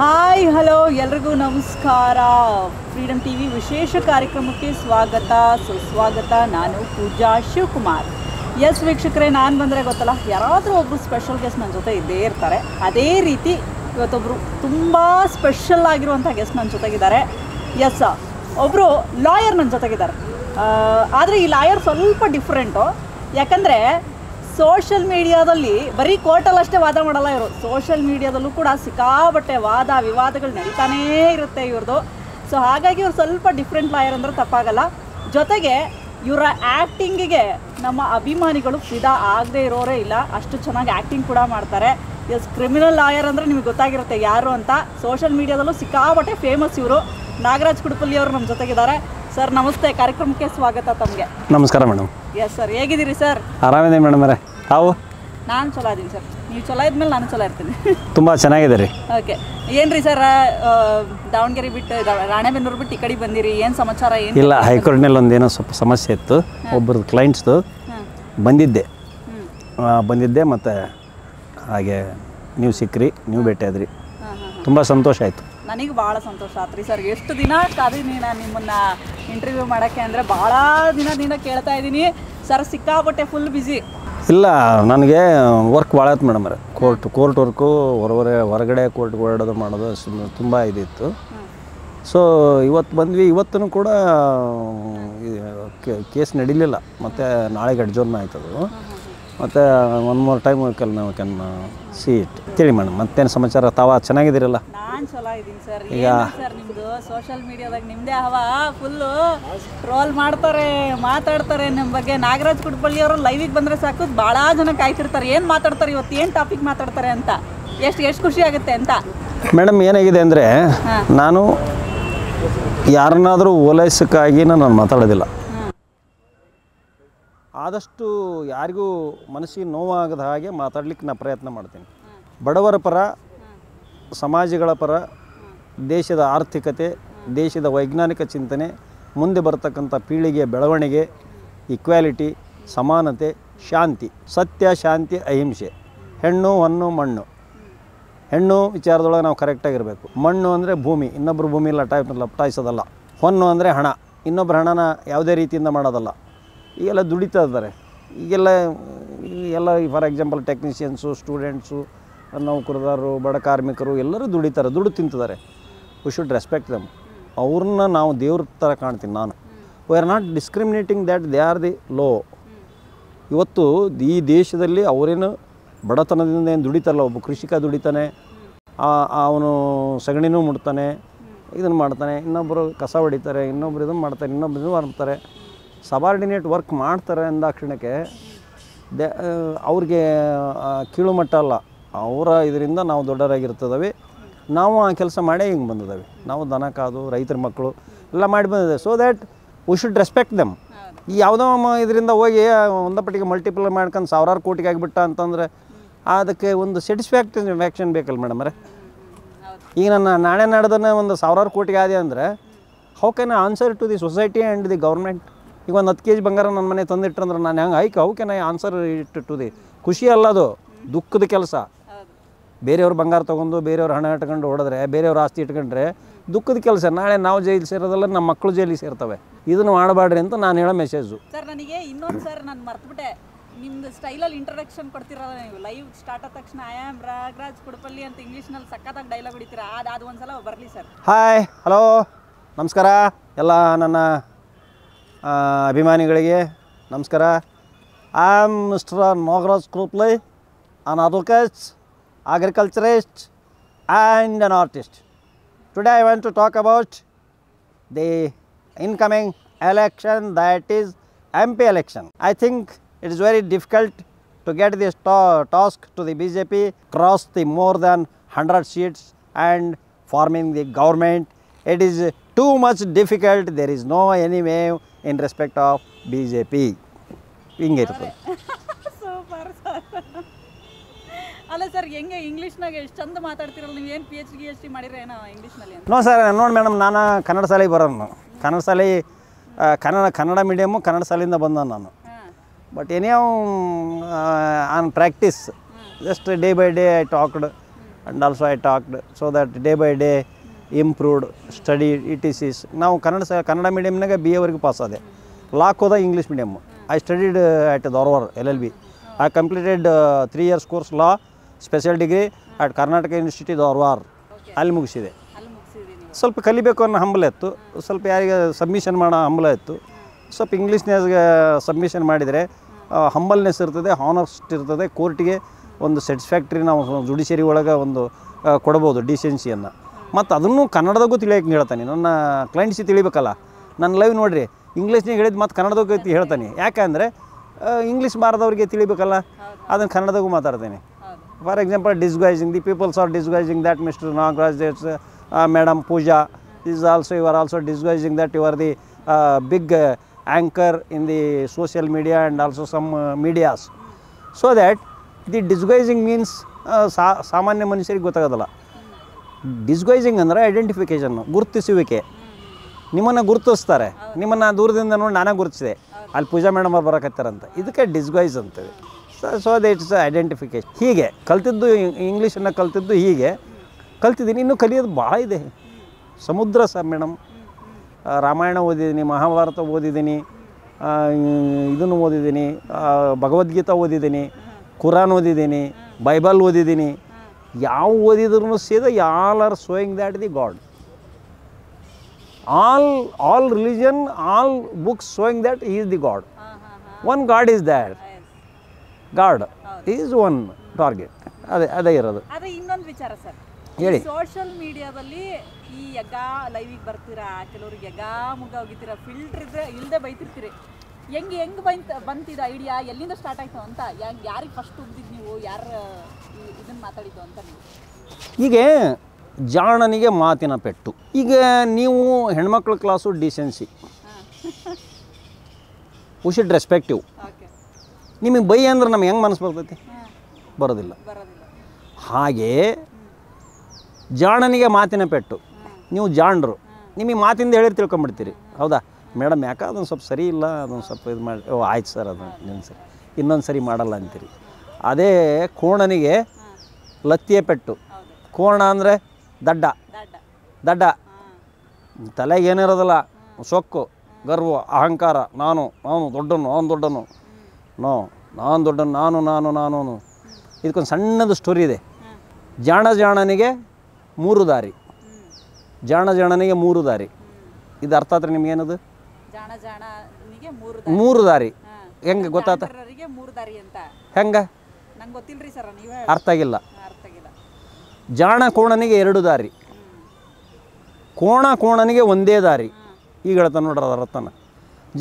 Hi hello ಎಲ್ರಿಗೂ ನಮಸ್ಕಾರ freedom T V ವಿಶೇಷ ಕಾರ್ಯಕ್ರಮಕ್ಕೆ ಸ್ವಾಗತ ಸುಸ್ವಾಗತ ನಾನು ಪೂಜಾ ಶಿವಕುಮಾರ್ ಎಸ್ ವೀಕ್ಷಕರೇ ನಾನು ಬಂದರೆ ಗೊತ್ತಲ್ಲ ಯಾರಾದರೂ ಒಬ್ಬರು ಸ್ಪೆಷಲ್ ಗೆಸ್ಟ್ ನನ್ನ ಜೊತೆ ಇದ್ದೇ ಇರ್ತಾರೆ ಅದೇ ರೀತಿ ಇವತ್ತೊಬ್ಬರು ತುಂಬ ಸ್ಪೆಷಲ್ ಆಗಿರುವಂಥ ಗೆಸ್ಟ್ ನನ್ನ ಜೊತೆಗಿದ್ದಾರೆ ಎಸ್ ಒಬ್ಬರು ಲಾಯರ್ ನನ್ನ ಜೊತೆಗಿದ್ದಾರೆ ಆದರೆ ಈ ಲಾಯರ್ ಸ್ವಲ್ಪ ಡಿಫ್ರೆಂಟು ಯಾಕಂದರೆ ಸೋಷಿಯಲ್ ಮೀಡಿಯಾದಲ್ಲಿ ಬರೀ ಕೋರ್ಟಲ್ಲಷ್ಟೇ ವಾದ ಮಾಡಲ್ಲ ಇವರು ಸೋಷಲ್ ಮೀಡಿಯಾದಲ್ಲೂ ಕೂಡ ಸಿಕ್ಕಾಪಟ್ಟೆ ವಾದ ವಿವಾದಗಳು ನಡೀತಾನೇ ಇರುತ್ತೆ ಇವ್ರದ್ದು ಸೊ ಹಾಗಾಗಿ ಇವ್ರು ಸ್ವಲ್ಪ ಡಿಫ್ರೆಂಟ್ ಲಾಯರ್ ಅಂದರೆ ತಪ್ಪಾಗಲ್ಲ ಜೊತೆಗೆ ಇವರ ಆ್ಯಕ್ಟಿಂಗಿಗೆ ನಮ್ಮ ಅಭಿಮಾನಿಗಳು ಫಿದಾ ಆಗದೆ ಇರೋರೇ ಇಲ್ಲ ಅಷ್ಟು ಚೆನ್ನಾಗಿ ಆ್ಯಕ್ಟಿಂಗ್ ಕೂಡ ಮಾಡ್ತಾರೆ ಎಸ್ ಕ್ರಿಮಿನಲ್ ಲಾಯರ್ ಅಂದರೆ ನಿಮಗೆ ಗೊತ್ತಾಗಿರುತ್ತೆ ಯಾರು ಅಂತ ಸೋಷಲ್ ಮೀಡಿಯಾದಲ್ಲೂ ಸಿಕ್ಕಾಬಟ್ಟೆ ಫೇಮಸ್ ಇವರು ನಾಗರಾಜ್ ಕುಡುಪಲ್ಲಿ ಅವರು ನಮ್ಮ ಜೊತೆಗಿದ್ದಾರೆ ಸರ್ ನಮಸ್ತೆ ಕಾರ್ಯಕ್ರಮಕ್ಕೆ ಸ್ವಾಗತ ತಮಗೆ ನಮಸ್ಕಾರ ಮೇಡಮ್ ಎಸ್ ಸರ್ ಹೇಗಿದ್ದೀರಿ ಸರ್ ಆರಾಮಿದ್ದೀನಿ ಮೇಡಮ್ ಅವರೇ ಹಾವು ನಾನು ಚಲೋ ಇದ್ದೀನಿ ಸರ್ ನೀವು ಚಲೋ ಇದ್ಮೇಲೆ ನಾನು ಚಲೋ ಇರ್ತೀನಿ ತುಂಬ ಚೆನ್ನಾಗಿದೆ ರೀ ಓಕೆ ಏನು ರೀ ಸರ್ ದಾವಣಗೆರೆ ಬಿಟ್ಟು ರಾಣೆಬೆನ್ನೂರು ಬಿಟ್ಟು ಈ ಕಡೆ ಬಂದಿರಿ ಏನು ಸಮಾಚಾರ ಏನು ಇಲ್ಲ ಹೈಕೋರ್ಟ್ನಲ್ಲಿ ಒಂದು ಏನೋ ಸ್ವಲ್ಪ ಸಮಸ್ಯೆ ಇತ್ತು ಒಬ್ಬರದ್ದು ಕ್ಲೈಂಟ್ಸ್ದು ಬಂದಿದ್ದೆ ಬಂದಿದ್ದೆ ಮತ್ತು ಹಾಗೆ ನೀವು ಸಿಕ್ಕ್ರಿ ನೀವು ಭೇಟಿ ಆದ್ರಿ ತುಂಬ ಸಂತೋಷ ಆಯಿತು ನನಗೆ ಭಾಳ ಸಂತೋಷ ಆತು ರೀ ಸರ್ ಎಷ್ಟು ದಿನ ಕಾದೀನಿ ನಾನು ನಿಮ್ಮನ್ನು ಇಂಟರ್ವ್ಯೂ ಮಾಡೋಕ್ಕೆ ಅಂದರೆ ಭಾಳ ದಿನ ದಿನ ಕೇಳ್ತಾ ಇದ್ದೀನಿ ಸರ್ ಸಿಕ್ಕಾಪಟ್ಟೆ ಫುಲ್ ಬಿಜಿ ಇಲ್ಲ ನನಗೆ ವರ್ಕ್ ಭಾಳ ಆಯ್ತು ಮೇಡಮ್ ಕೋರ್ಟ್ ಕೋರ್ಟ್ ವರ್ಕು ಹೊರವರೆ ಹೊರಗಡೆ ಕೋರ್ಟ್ ಓಡಾಡೋದು ಮಾಡೋದು ತುಂಬ ಇದಿತ್ತು ಸೊ ಇವತ್ತು ಬಂದ್ವಿ ಇವತ್ತೂ ಕೂಡ ಕೇಸ್ ನಡೀಲಿಲ್ಲ ಮತ್ತು ನಾಳೆಗೆ ಅಡ್ಜೋನ್ ಆಯ್ತದು ಮತ್ತು ಒನ್ ಮೋರ್ ಟೈಮ್ ಕೆಲ್ ನಾವು ಕ್ಯಾನ್ ಸಿ ಇಟ್ ತಿಳಿ ಮೇಡಮ್ ಮತ್ತೇನು ಸಮಾಚಾರ ತಾವ ಚೆನ್ನಾಗಿದ್ದೀರಲ್ಲ ನಾನು ಸರ್ ಈಗ ಸರ್ ನಿಮ್ಮದು ಸೋಷಿಯಲ್ ಮೀಡಿಯಾದಾಗ ನಿಮ್ಮದೇ ಅವ ಫುಲ್ಲು ಟ್ರೋಲ್ ಮಾಡ್ತಾರೆ ಮಾತಾಡ್ತಾರೆ ನಿಮ್ಮ ಬಗ್ಗೆ ನಾಗರಾಜ್ ಕುಡ್ಬಳ್ಳಿ ಅವರು ಲೈವಿಗೆ ಬಂದರೆ ಸಾಕು ಭಾಳ ಜನ ಕಾಯ್ತಿರ್ತಾರೆ ಏನು ಮಾತಾಡ್ತಾರೆ ಇವತ್ತು ಏನು ಟಾಪಿಕ್ ಮಾತಾಡ್ತಾರೆ ಅಂತ ಎಷ್ಟು ಎಷ್ಟು ಖುಷಿ ಆಗುತ್ತೆ ಅಂತ ಮೇಡಮ್ ಏನಾಗಿದೆ ಅಂದರೆ ನಾನು ಯಾರನ್ನಾದರೂ ಓಲೈಸಕ್ಕಾಗಿ ನಾನು ಮಾತಾಡೋದಿಲ್ಲ ಆದಷ್ಟು ಯಾರಿಗೂ ಮನಸ್ಸಿಗೆ ನೋವಾಗದ ಹಾಗೆ ಮಾತಾಡ್ಲಿಕ್ಕೆ ನಾನು ಪ್ರಯತ್ನ ಮಾಡ್ತೀನಿ ಬಡವರ ಪರ ಸಮಾಜಗಳ ಪರ ದೇಶದ ಆರ್ಥಿಕತೆ ದೇಶದ ವೈಜ್ಞಾನಿಕ ಚಿಂತನೆ ಮುಂದೆ ಬರ್ತಕ್ಕಂಥ ಪೀಳಿಗೆ ಬೆಳವಣಿಗೆ ಇಕ್ವಾಲಿಟಿ ಸಮಾನತೆ ಶಾಂತಿ ಸತ್ಯ ಶಾಂತಿ ಅಹಿಂಸೆ ಹೆಣ್ಣು ಹೊನ್ನು ಮಣ್ಣು ಹೆಣ್ಣು ವಿಚಾರದೊಳಗೆ ನಾವು ಕರೆಕ್ಟಾಗಿರಬೇಕು ಮಣ್ಣು ಅಂದರೆ ಭೂಮಿ ಇನ್ನೊಬ್ಬರು ಭೂಮಿ ಲಟಾಯಿಸೋದಲ್ಲ ಹೊನ್ನು ಅಂದರೆ ಹಣ ಇನ್ನೊಬ್ಬರ ಹಣನ ಯಾವುದೇ ರೀತಿಯಿಂದ ಮಾಡೋದಲ್ಲ ಈಗೆಲ್ಲ ದುಡಿತಾ ಇದ್ದಾರೆ ಈಗೆಲ್ಲ ಎಲ್ಲ ಫಾರ್ ಎಕ್ಸಾಂಪಲ್ ಟೆಕ್ನಿಷಿಯನ್ಸು ಸ್ಟೂಡೆಂಟ್ಸು ನೌಕರದಾರರು ಬಡ ಕಾರ್ಮಿಕರು ಎಲ್ಲರೂ ದುಡಿತಾರೆ ದುಡ್ಡು ತಿಂತಿದ್ದಾರೆ ವಿ ಶುಡ್ ರೆಸ್ಪೆಕ್ಟ್ ದಮ್ ಅವ್ರನ್ನ ನಾವು ದೇವ್ರ ಥರ ಕಾಣ್ತೀನಿ ನಾನು we are not discriminating that they are the low ಇವತ್ತು ಈ ದೇಶದಲ್ಲಿ ಅವರೇನು ಬಡತನದಿಂದ ಏನು ದುಡಿತಾರಲ್ಲ ಒಬ್ಬ ಕೃಷಿಕ ದುಡಿತಾನೆ ಅವನು ಸಗಣಿನೂ ಮುಡ್ತಾನೆ ಇದನ್ನು ಮಾಡ್ತಾನೆ ಇನ್ನೊಬ್ಬರು ಕಸ ಹೊಡಿತಾರೆ ಇನ್ನೊಬ್ರು ಇದನ್ನು ಮಾಡ್ತಾರೆ ಇನ್ನೊಬ್ರು ಇದು ಮಾಡ್ತಾರೆ ಸಬಾರ್ಡಿನೇಟ್ ವರ್ಕ್ ಮಾಡ್ತಾರೆ ಅಂದಾಕ್ಷಣಕ್ಕೆ ದೆ ಅವ್ರಿಗೆ ಕೀಳುಮಟ್ಟ ಅಲ್ಲ ಅವರ ಇದರಿಂದ ನಾವು ದೊಡ್ಡರಾಗಿರ್ತದವೆ ನಾವು ಆ ಕೆಲಸ ಮಾಡೇ ಹಿಂಗೆ ಬಂದಿದ್ದಾವೆ ನಾವು ದನ ಕಾದು ರೈತರ ಮಕ್ಕಳು ಎಲ್ಲ ಮಾಡಿ ಬಂದಿದೆ so that we should respect them ಈ ಯಾವುದೋ ಇದರಿಂದ ಹೋಗಿ ಒಂದಪಟ್ಟಿಗೆ ಮಲ್ಟಿಪ್ಲೈ ಮಾಡ್ಕೊಂಡು ಸಾವಿರಾರು ಕೋಟಿಗೆ ಆಗಿಬಿಟ್ಟ ಅಂತಂದರೆ ಅದಕ್ಕೆ ಒಂದು ಸೆಟಿಸ್ಫ್ಯಾಕ್ಟಿ ವ್ಯಾಕ್ಷನ್ ಬೇಕಲ್ಲ ಮೇಡಮ್ರೆ ಈಗ ನನ್ನ ನಾಳೆ ನಡೆದನ್ನ ಒಂದು ಸಾವಿರಾರು ಕೋಟಿಗೆ ಆದ ಅಂದರೆ how can answer to the society and the government ಈಗ ಒಂದು ಹತ್ತು ಕೆ ಜಿ ಬಂಗಾರ ನನ್ನ ಮನೆ ತಂದಿಟ್ರಂದ್ರೆ ನಾನು ಹೆಂಗೆ ಐಕ್ ಅವಕ್ಕೆ ನಾ ಆನ್ಸರ್ ಇಟ್ ಟು ದಿ ಖುಷಿ ಅಲ್ಲ ಅದು ದುಃಖದ ಕೆಲಸ ಬೇರೆಯವ್ರ ಬಂಗಾರ ತೊಗೊಂಡು ಬೇರೆಯವ್ರ ಹಣ ಇಟ್ಕೊಂಡು ಓಡಿದ್ರೆ ಬೇರೆಯವ್ರ ಆಸ್ತಿ ಇಟ್ಕೊಂಡ್ರೆ ದುಃಖದ ಕೆಲಸ ನಾಳೆ ನಾವು ಜೈಲು ಸೇರೋದಲ್ಲ ನಮ್ಮ ಮಕ್ಕಳು ಜೈಲಿಗೆ ಸೇರ್ತವೆ ಇದನ್ನು ಮಾಡಬೇಡ್ರಿ ಅಂತ ನಾನು ಹೇಳೋ ಮೆಸೇಜು ಸರ್ ನನಗೆ ಇನ್ನೊಂದು ಸರ್ ನಾನು ಮರ್ತುಬಿಟ್ಟೆ ನಿಮ್ದು ಸ್ಟೈಲಲ್ಲಿ ಇಂಟ್ರಡಕ್ಷನ್ ಕೊಡ್ತಿರಲ್ಲ ನೀವು ಲೈವ್ ಸ್ಟಾರ್ಟ್ ಆದ ತಕ್ಷಣ ಐ ಆಮ್ ರಾಗರಾಜ್ ಕುಡಪಲ್ಲಿ ಅಂತ ಇಂಗ್ಲೀಷ್ನಲ್ಲಿ ಸಕ್ಕತ್ತಾಗಿ ಡೈಲಾಗ್ ಹೊಡಿತೀರ ಅದು ಅದು ಒಂದು ಸಲ ಬರಲಿ ಸರ್ ಹಾಯ್ ಹಲೋ ನಮಸ್ಕಾರ ಎಲ್ಲ ನನ್ನ ಅಭಿಮಾನಿಗಳಿಗೆ ನಮಸ್ಕಾರ ಐ ಆಮ್ ಮಿಸ್ಟರ್ ನಾಗರಾಜ್ ಕ್ರೂಪ್ಲೈ an advocates agriculturist and an artist. Today I want to talk about the incoming election that is MP election. I think it is very difficult to get this task to the BJP cross the more than 100 seats and forming the government. It is too much difficult. There is no any way in respect of B J P ಹಿಂಗೆ ಇರ್ತದೆ sir ಅಲ್ಲ sir ಹೆಂಗೆ ಇಂಗ್ಲೀಷ್ನಾಗ ಎಷ್ಟು ಚಂದ ಮಾತಾಡ್ತಿರಲ್ಲ ನೀವು ಏನು P H D H D ಮಾಡಿರ ಏನೋ ಇಂಗ್ಲೀಷ್ನಲ್ಲಿ ನೋ ಸರ್ ನೋಡಿ ಮೇಡಮ್ ನಾನು ಕನ್ನಡ ಶಾಲೆಗೆ ಬರೋನು ನಾನು ಕನ್ನಡ ಶಾಲೆ ಕನ್ನಡ ಕನ್ನಡ ಮೀಡಿಯಮ್ಮು ಕನ್ನಡ ಶಾಲೆಯಿಂದ ಬಂದ ನಾನು but any on practice just day by day I talked and also I talked so that day by day improved study E T C ನಾವು ಕನ್ನಡ ಸ ಕನ್ನಡ ಮೀಡಿಯಮ್ನಾಗ ಬಿ ಎವರೆಗೂ ಪಾಸ್ ಆದೆ ಲಾಕ್ ಹೋದ English medium I studied at Dharwad L L B I completed three years course law special degree at Karnataka university Dharwad ಅಲ್ಲಿ ಮುಗಿಸಿದೆ ಸ್ವಲ್ಪ ಕಲಿಬೇಕು ಅನ್ನೋ ಹಂಬಲ ಇತ್ತು ಸ್ವಲ್ಪ ಯಾರಿಗೆ ಸಬ್ಮಿಷನ್ ಮಾಡೋ ಹಂಬಲ ಇತ್ತು ಸ್ವಲ್ಪ ಇಂಗ್ಲೀಷ್ನಾಗ ಸಬ್ಮಿಷನ್ ಮಾಡಿದರೆ ಹಂಬಲ್ನೆಸ್ ಇರ್ತದೆ ಹಾನರ್ಸ್ಟ್ ಇರ್ತದೆ ಕೋರ್ಟಿಗೆ ಒಂದು ಸ್ಯಾಟಿಸ್ಫ್ಯಾಕ್ಟ್ರಿ ನಾವು ಜುಡಿಷಿಯರಿ ಒಳಗೆ ಒಂದು ಕೊಡ್ಬೋದು ಡಿಸೆನ್ಸಿಯನ್ನು ಮತ್ತು ಅದನ್ನು ಕನ್ನಡದಾಗೂ ತಿಳಿಯೋಕೆ ಹೇಳ್ತಾನೆ ನನ್ನ ಕ್ಲೈಂಟ್ಸಿ ತಿಳಿಬೇಕಲ್ಲ ನನ್ನ ಲೈವ್ ನೋಡಿರಿ ಇಂಗ್ಲೀಷ್ನಾಗ ಹೇಳಿದ್ದು ಮತ್ತು ಕನ್ನಡದಾಗ ಹೇಳ್ತಾನೆ ಯಾಕಂದರೆ ಇಂಗ್ಲೀಷ್ ಬಾರದವ್ರಿಗೆ ತಿಳಿಬೇಕಲ್ಲ ಅದನ್ನು ಕನ್ನಡದಾಗೂ ಮಾತಾಡ್ತೇನೆ for example disguising the peoples are disguising that mister Nagaraj that's madam Pooja is also you are also disguising that you are the big anchor in the social media and also some medias so that the disguising means ಸಾಮಾನ್ಯ ಮನುಷ್ಯರಿಗೆ ಗೊತ್ತಾಗೋದಲ್ಲ disguising ಅಂದರೆ ಐಡೆಂಟಿಫಿಕೇಷನ್ನು ಗುರುತಿಸುವಿಕೆ ನಿಮ್ಮನ್ನು ಗುರುತಿಸ್ತಾರೆ ನಿಮ್ಮನ್ನು ದೂರದಿಂದ ನೋಡಿ ನಾನೇ ಗುರುತಿಸಿದೆ ಅಲ್ಲಿ ಪೂಜಾ ಮೇಡಮ್ ಅವ್ರು ಬರೋಕತ್ತಾರಂತ ಇದಕ್ಕೆ ಡಿಸ್ಗೈಸ್ ಅಂತೇಳಿ ಸೊ ಸೊ ಇಟ್ಸ್ ಐಡೆಂಟಿಫಿಕೇಶನ್ ಹೀಗೆ ಕಲ್ತಿದ್ದು ಇಂಗ್ಲೀಷನ್ನು ಕಲ್ತಿದ್ದು ಹೀಗೆ ಕಲ್ತಿದ್ದೀನಿ ಇನ್ನೂ ಕಲಿಯೋದು ಭಾಳ ಇದೆ ಸಮುದ್ರ ಸ ಮೇಡಮ್ ರಾಮಾಯಣ ಓದಿದ್ದೀನಿ ಮಹಾಭಾರತ ಓದಿದ್ದೀನಿ ಇದನ್ನು ಓದಿದ್ದೀನಿ ಭಗವದ್ಗೀತ ಓದಿದ್ದೀನಿ ಕುರಾನ್ ಓದಿದ್ದೀನಿ ಬೈಬಲ್ ಓದಿದ್ದೀನಿ ಯಾವ ಓದಿದ್ರು ಸೇದ all are showing that the God all all religion all books showing that is the God one God is that God is one target ಅದೇ ಅದೇ ಇರೋದು ಅದೇ ಇನ್ನೊಂದು ವಿಚಾರ ಸರ್ ಹೇಳಿ ಸೋಷಿಯಲ್ ಮೀಡಿಯಾದಲ್ಲಿ ಈ ಯಗ ಲೈವಿಗೆ ಬರ್ತೀರಾ ಕೆಲವ್ರಿಗೆ ಯಗ ಮುಗ ಹೋಗಿದ್ದೀರಾ ಫಿಲ್ಟರ್ ಇದ್ರೆ ಇಲ್ಲದೆ ಬೈತಿರ್ತೀರಿ ಹೆಂಗೆ ಹೆಂಗೆ ಬಂತ ಬಂತಿದ ಐಡಿಯಾ ಎಲ್ಲಿಂದ ಸ್ಟಾರ್ಟ್ ಆಯ್ತು ಅಂತ ಯಾರಿಗೆ ಫಸ್ಟ್ ಉಗ್ದಿದ್ದು ನೀವು ಯಾರು ಈಗ ಜಾಣನಿಗೆ ಮಾತಿನ ಪೆಟ್ಟು ಈಗ ನೀವು ಹೆಣ್ಮಕ್ಳ class decency we should respective ನಿಮಗೆ ಬೈ ಅಂದ್ರೆ ನಮ್ಗೆ ಹೆಂಗೆ ಮನಸ್ಸು ಬರ್ತೈತಿ ಬರೋದಿಲ್ಲ ಹಾಗೆ ಜಾಣನಿಗೆ ಮಾತಿನ ಪೆಟ್ಟು ನೀವು ಜಾಣರು ನಿಮಗೆ ಮಾತಿಂದ ಹೇಳಿರ್ ತಿಳ್ಕೊಂಬಿಡ್ತೀರಿ ಹೌದಾ ಮೇಡಮ್ ಯಾಕೆ ಅದೊಂದು ಸ್ವಲ್ಪ ಸರಿ ಇಲ್ಲ ಅದೊಂದು ಸ್ವಲ್ಪ ಇದು ಮಾಡಿ ಓ ಆಯ್ತು ಸರ್ ಅದೊಂದು ಇನ್ನೊಂದು ಸರಿ ಇನ್ನೊಂದು ಸರಿ ಮಾಡಲ್ಲ ಅಂತೀರಿ ಅದೇ ಕೋಣನಿಗೆ ಲತ್ತಿಯ ಪೆಟ್ಟು ಕೋಣ ಅಂದರೆ ದಡ್ಡ ದಡ್ಡ ತಲೆಗೆ ಏನಿರೋದಲ್ಲ ಸೊಕ್ಕು ಗರ್ವ ಅಹಂಕಾರ ನಾನು ನಾನು ದೊಡ್ಡನು ಅವನು ದೊಡ್ಡನು ನೋ ನಾನು ದೊಡ್ಡನು ನಾನು ನಾನು ನಾನು ಇದಕ್ಕೊಂದು ಸಣ್ಣದು ಸ್ಟೋರಿ ಇದೆ ಜಾಣ ಜಾಣನಿಗೆ ಮೂರು ದಾರಿ ಜಾಣ ಜಾಣನಿಗೆ ಮೂರು ದಾರಿ ಇದು ಅರ್ಥ ಆದ್ರೆ ಏನದು ಮೂರು ದಾರಿ ಹೆಂಗೆ ಗೊತ್ತಾತ ಹೆಂಗೆ ಅರ್ಥ ಆಗಿಲ್ಲ ಜಾಣ ಕೋಣನಿಗೆ ಎರಡು ದಾರಿ ಕೋಣ ಕೋಣನಿಗೆ ಒಂದೇ ದಾರಿ ಈಗ ಹೇಳ್ತಾನೆ ನೋಡ್ರಿ ಅದರ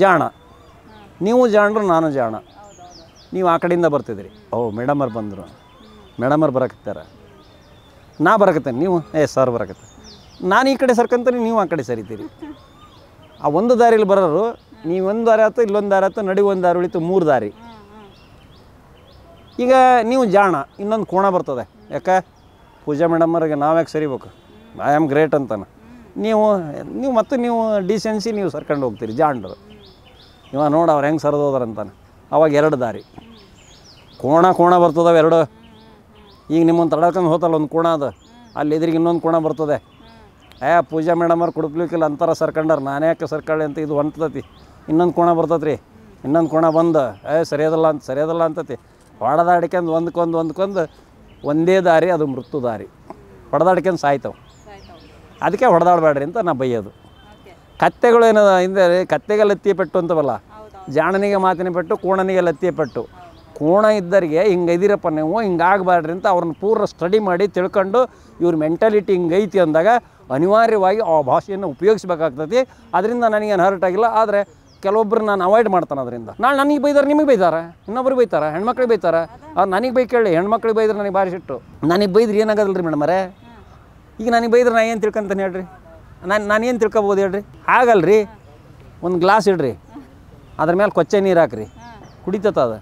ಜಾಣ ನೀವು ಜಾಣರು ನಾನು ಜಾಣ ನೀವು ಆ ಕಡೆಯಿಂದ ಬರ್ತಿದ್ರಿ ಓ ಮೇಡಮರು ಬಂದರು ಮೇಡಮರು ಬರಕತ್ತಾರ ನಾ ಬರಕತ್ತೇನೆ ನೀವು ಏ ಸರ್ ಬರಕತ್ತೆ ನಾನು ಈ ಕಡೆ ಸರ್ಕಂತೀನಿ ನೀವು ಆ ಕಡೆ ಸರಿತೀರಿ ಆ ಒಂದು ದಾರಿಲಿ ಬರೋರು ನೀವು ಒಂದು ದಾರಿ ಆಯ್ತು ಇಲ್ಲೊಂದು ದಾರಿ ಆಯ್ತು ನಡಿ ಒಂದು ದಾರಿ ಉಳಿತು ಮೂರು ದಾರಿ ಈಗ ನೀವು ಜಾಣ ಇನ್ನೊಂದು ಕೋಣ ಬರ್ತದೆ ಯಾಕೆ ಪೂಜಾ ಮೇಡಮ್ ಅವ್ರಿಗೆ ಯಾಕೆ ಸರಿಬೇಕು ಐ ಆಮ್ ಗ್ರೇಟ್ ಅಂತಾನೆ ನೀವು ನೀವು ಮತ್ತು ನೀವು ಡಿಸೆನ್ಸಿ ನೀವು ಸರ್ಕೊಂಡು ಹೋಗ್ತೀರಿ ಜಾಂಡ್ರು ಇವ ನೋಡಿ ಅವ್ರು ಹೆಂಗೆ ಸರ್ದೋದ್ರ ಅಂತಾನೆ ಅವಾಗ ಎರಡು ದಾರಿ ಕೋಣ ಕೋಣ ಬರ್ತದವ ಎರಡು ಈಗ ನಿಮ್ಮನ್ನು ತಡಕೊಂಡು ಹೋತಲ್ಲ ಒಂದು ಕೋಣ ಅದು ಅಲ್ಲಿ ಇದ್ರಿಗೆ ಇನ್ನೊಂದು ಕೋಣ ಬರ್ತದೆ ಏ ಪೂಜಾ ಮೇಡಮ್ ಅವ್ರು ಕುಡ್ಪ್ಲಿಕ್ಕಿಲ್ಲ ಅಂತಾರ ಸರ್ಕಂಡ್ರೆ ನಾನೇ ಯಾಕೆ ಸರ್ಕೊಳ್ಳಿ ಅಂತ ಇದು ಹೊಂತತಿ ಇನ್ನೊಂದು ಕೋಣ ಬರ್ತತ್ರಿ ರೀ ಇನ್ನೊಂದು ಕೋಣ ಬಂದು ಏ ಸರಿಯದಲ್ಲ ಅಂತ ಸರಿಯದಲ್ಲ ಅಂತತಿ ಹೊಡೆದಾಡ್ಕೊಂಡು ಒಂದ್ಕೊಂದು ಒಂದ್ಕೊಂದು ಒಂದೇ ದಾರಿ ಅದು ಮೃತ್ಯು ದಾರಿ ಹೊಡೆದಾಡ್ಕೊಂಡು ಸಾಯ್ತವೆ ಅದಕ್ಕೆ ಹೊಡೆದಾಡಬೇಡ್ರಿ ಅಂತ ನಾ ಬೈಯೋದು ಕತ್ತೆಗಳು ಏನದ ಹಿಂದೆ ಕತ್ತೆಗೆ ಲತ್ತಿಯ ಪೆಟ್ಟು ಅಂತವಲ್ಲ ಜಾಣನಿಗೆ ಮಾತಿನ ಪೆಟ್ಟು ಕೋಣನಿಗೆ ಲತ್ತಿಯ ಪೆಟ್ಟು ಕೋಣ ಇದ್ದರಿಗೆ ಹಿಂಗೆ ಇದ್ದೀರಪ್ಪ ನೀವು ಹಿಂಗಾಗಬಾರ್ರಿ ಅಂತ ಅವ್ರನ್ನ ಪೂರ್ಣ ಸ್ಟಡಿ ಮಾಡಿ ತಿಳ್ಕೊಂಡು ಇವ್ರ ಮೆಂಟಾಲಿಟಿ ಹಿಂಗೈತಿ ಅಂದಾಗ ಅನಿವಾರ್ಯವಾಗಿ ಆ ಭಾಷೆಯನ್ನು ಉಪಯೋಗಿಸ್ಬೇಕಾಗ್ತತಿ ಅದರಿಂದ ನನಗೇನು ಹರ್ಟ್ ಆಗಿಲ್ಲ ಆದರೆ ಕೆಲವೊಬ್ರು ನಾನು ಅವಾಯ್ಡ್ ಮಾಡ್ತಾನೆ ಅದರಿಂದ ನಾಳೆ ನನಗೆ ಬೈದಾರೆ ನಿಮಗೆ ಬೈತಾರೆ ಇನ್ನೊಬ್ಬರು ಬೈತಾರೆ ಹೆಣ್ಮಕ್ಳಿಗೆ ಬೈತಾರೆ ಅವ್ರು ನನಗೆ ಬೈ ಕೇಳಿ ಹೆಣ್ಮಕ್ಳಿಗೆ ಬೈದ್ರೆ ನನಗೆ ಭಾರಿ ಸಿಟ್ಟು ನನಗೆ ಬೈದ್ರಿ ಏನಾಗದಲ್ರಿ ರೀ ಮೇಡಮರೇ ಈಗ ನನಗೆ ಬೈದ್ರೆ ನಾನು ಏನು ತಿಳ್ಕೊಂತಾನೆ ಹೇಳ್ರಿ ನಾನು ನಾನೇನು ತಿಳ್ಕೊಬೋದು ಹೇಳ್ರಿ ಆಗಲ್ರಿ ಒಂದು ಗ್ಲಾಸ್ ಇಡ್ರಿ ಅದ್ರ ಮೇಲೆ ಕೊಚ್ಚೆ ನೀರು ಹಾಕ್ರಿ ಕುಡಿತ ಅದು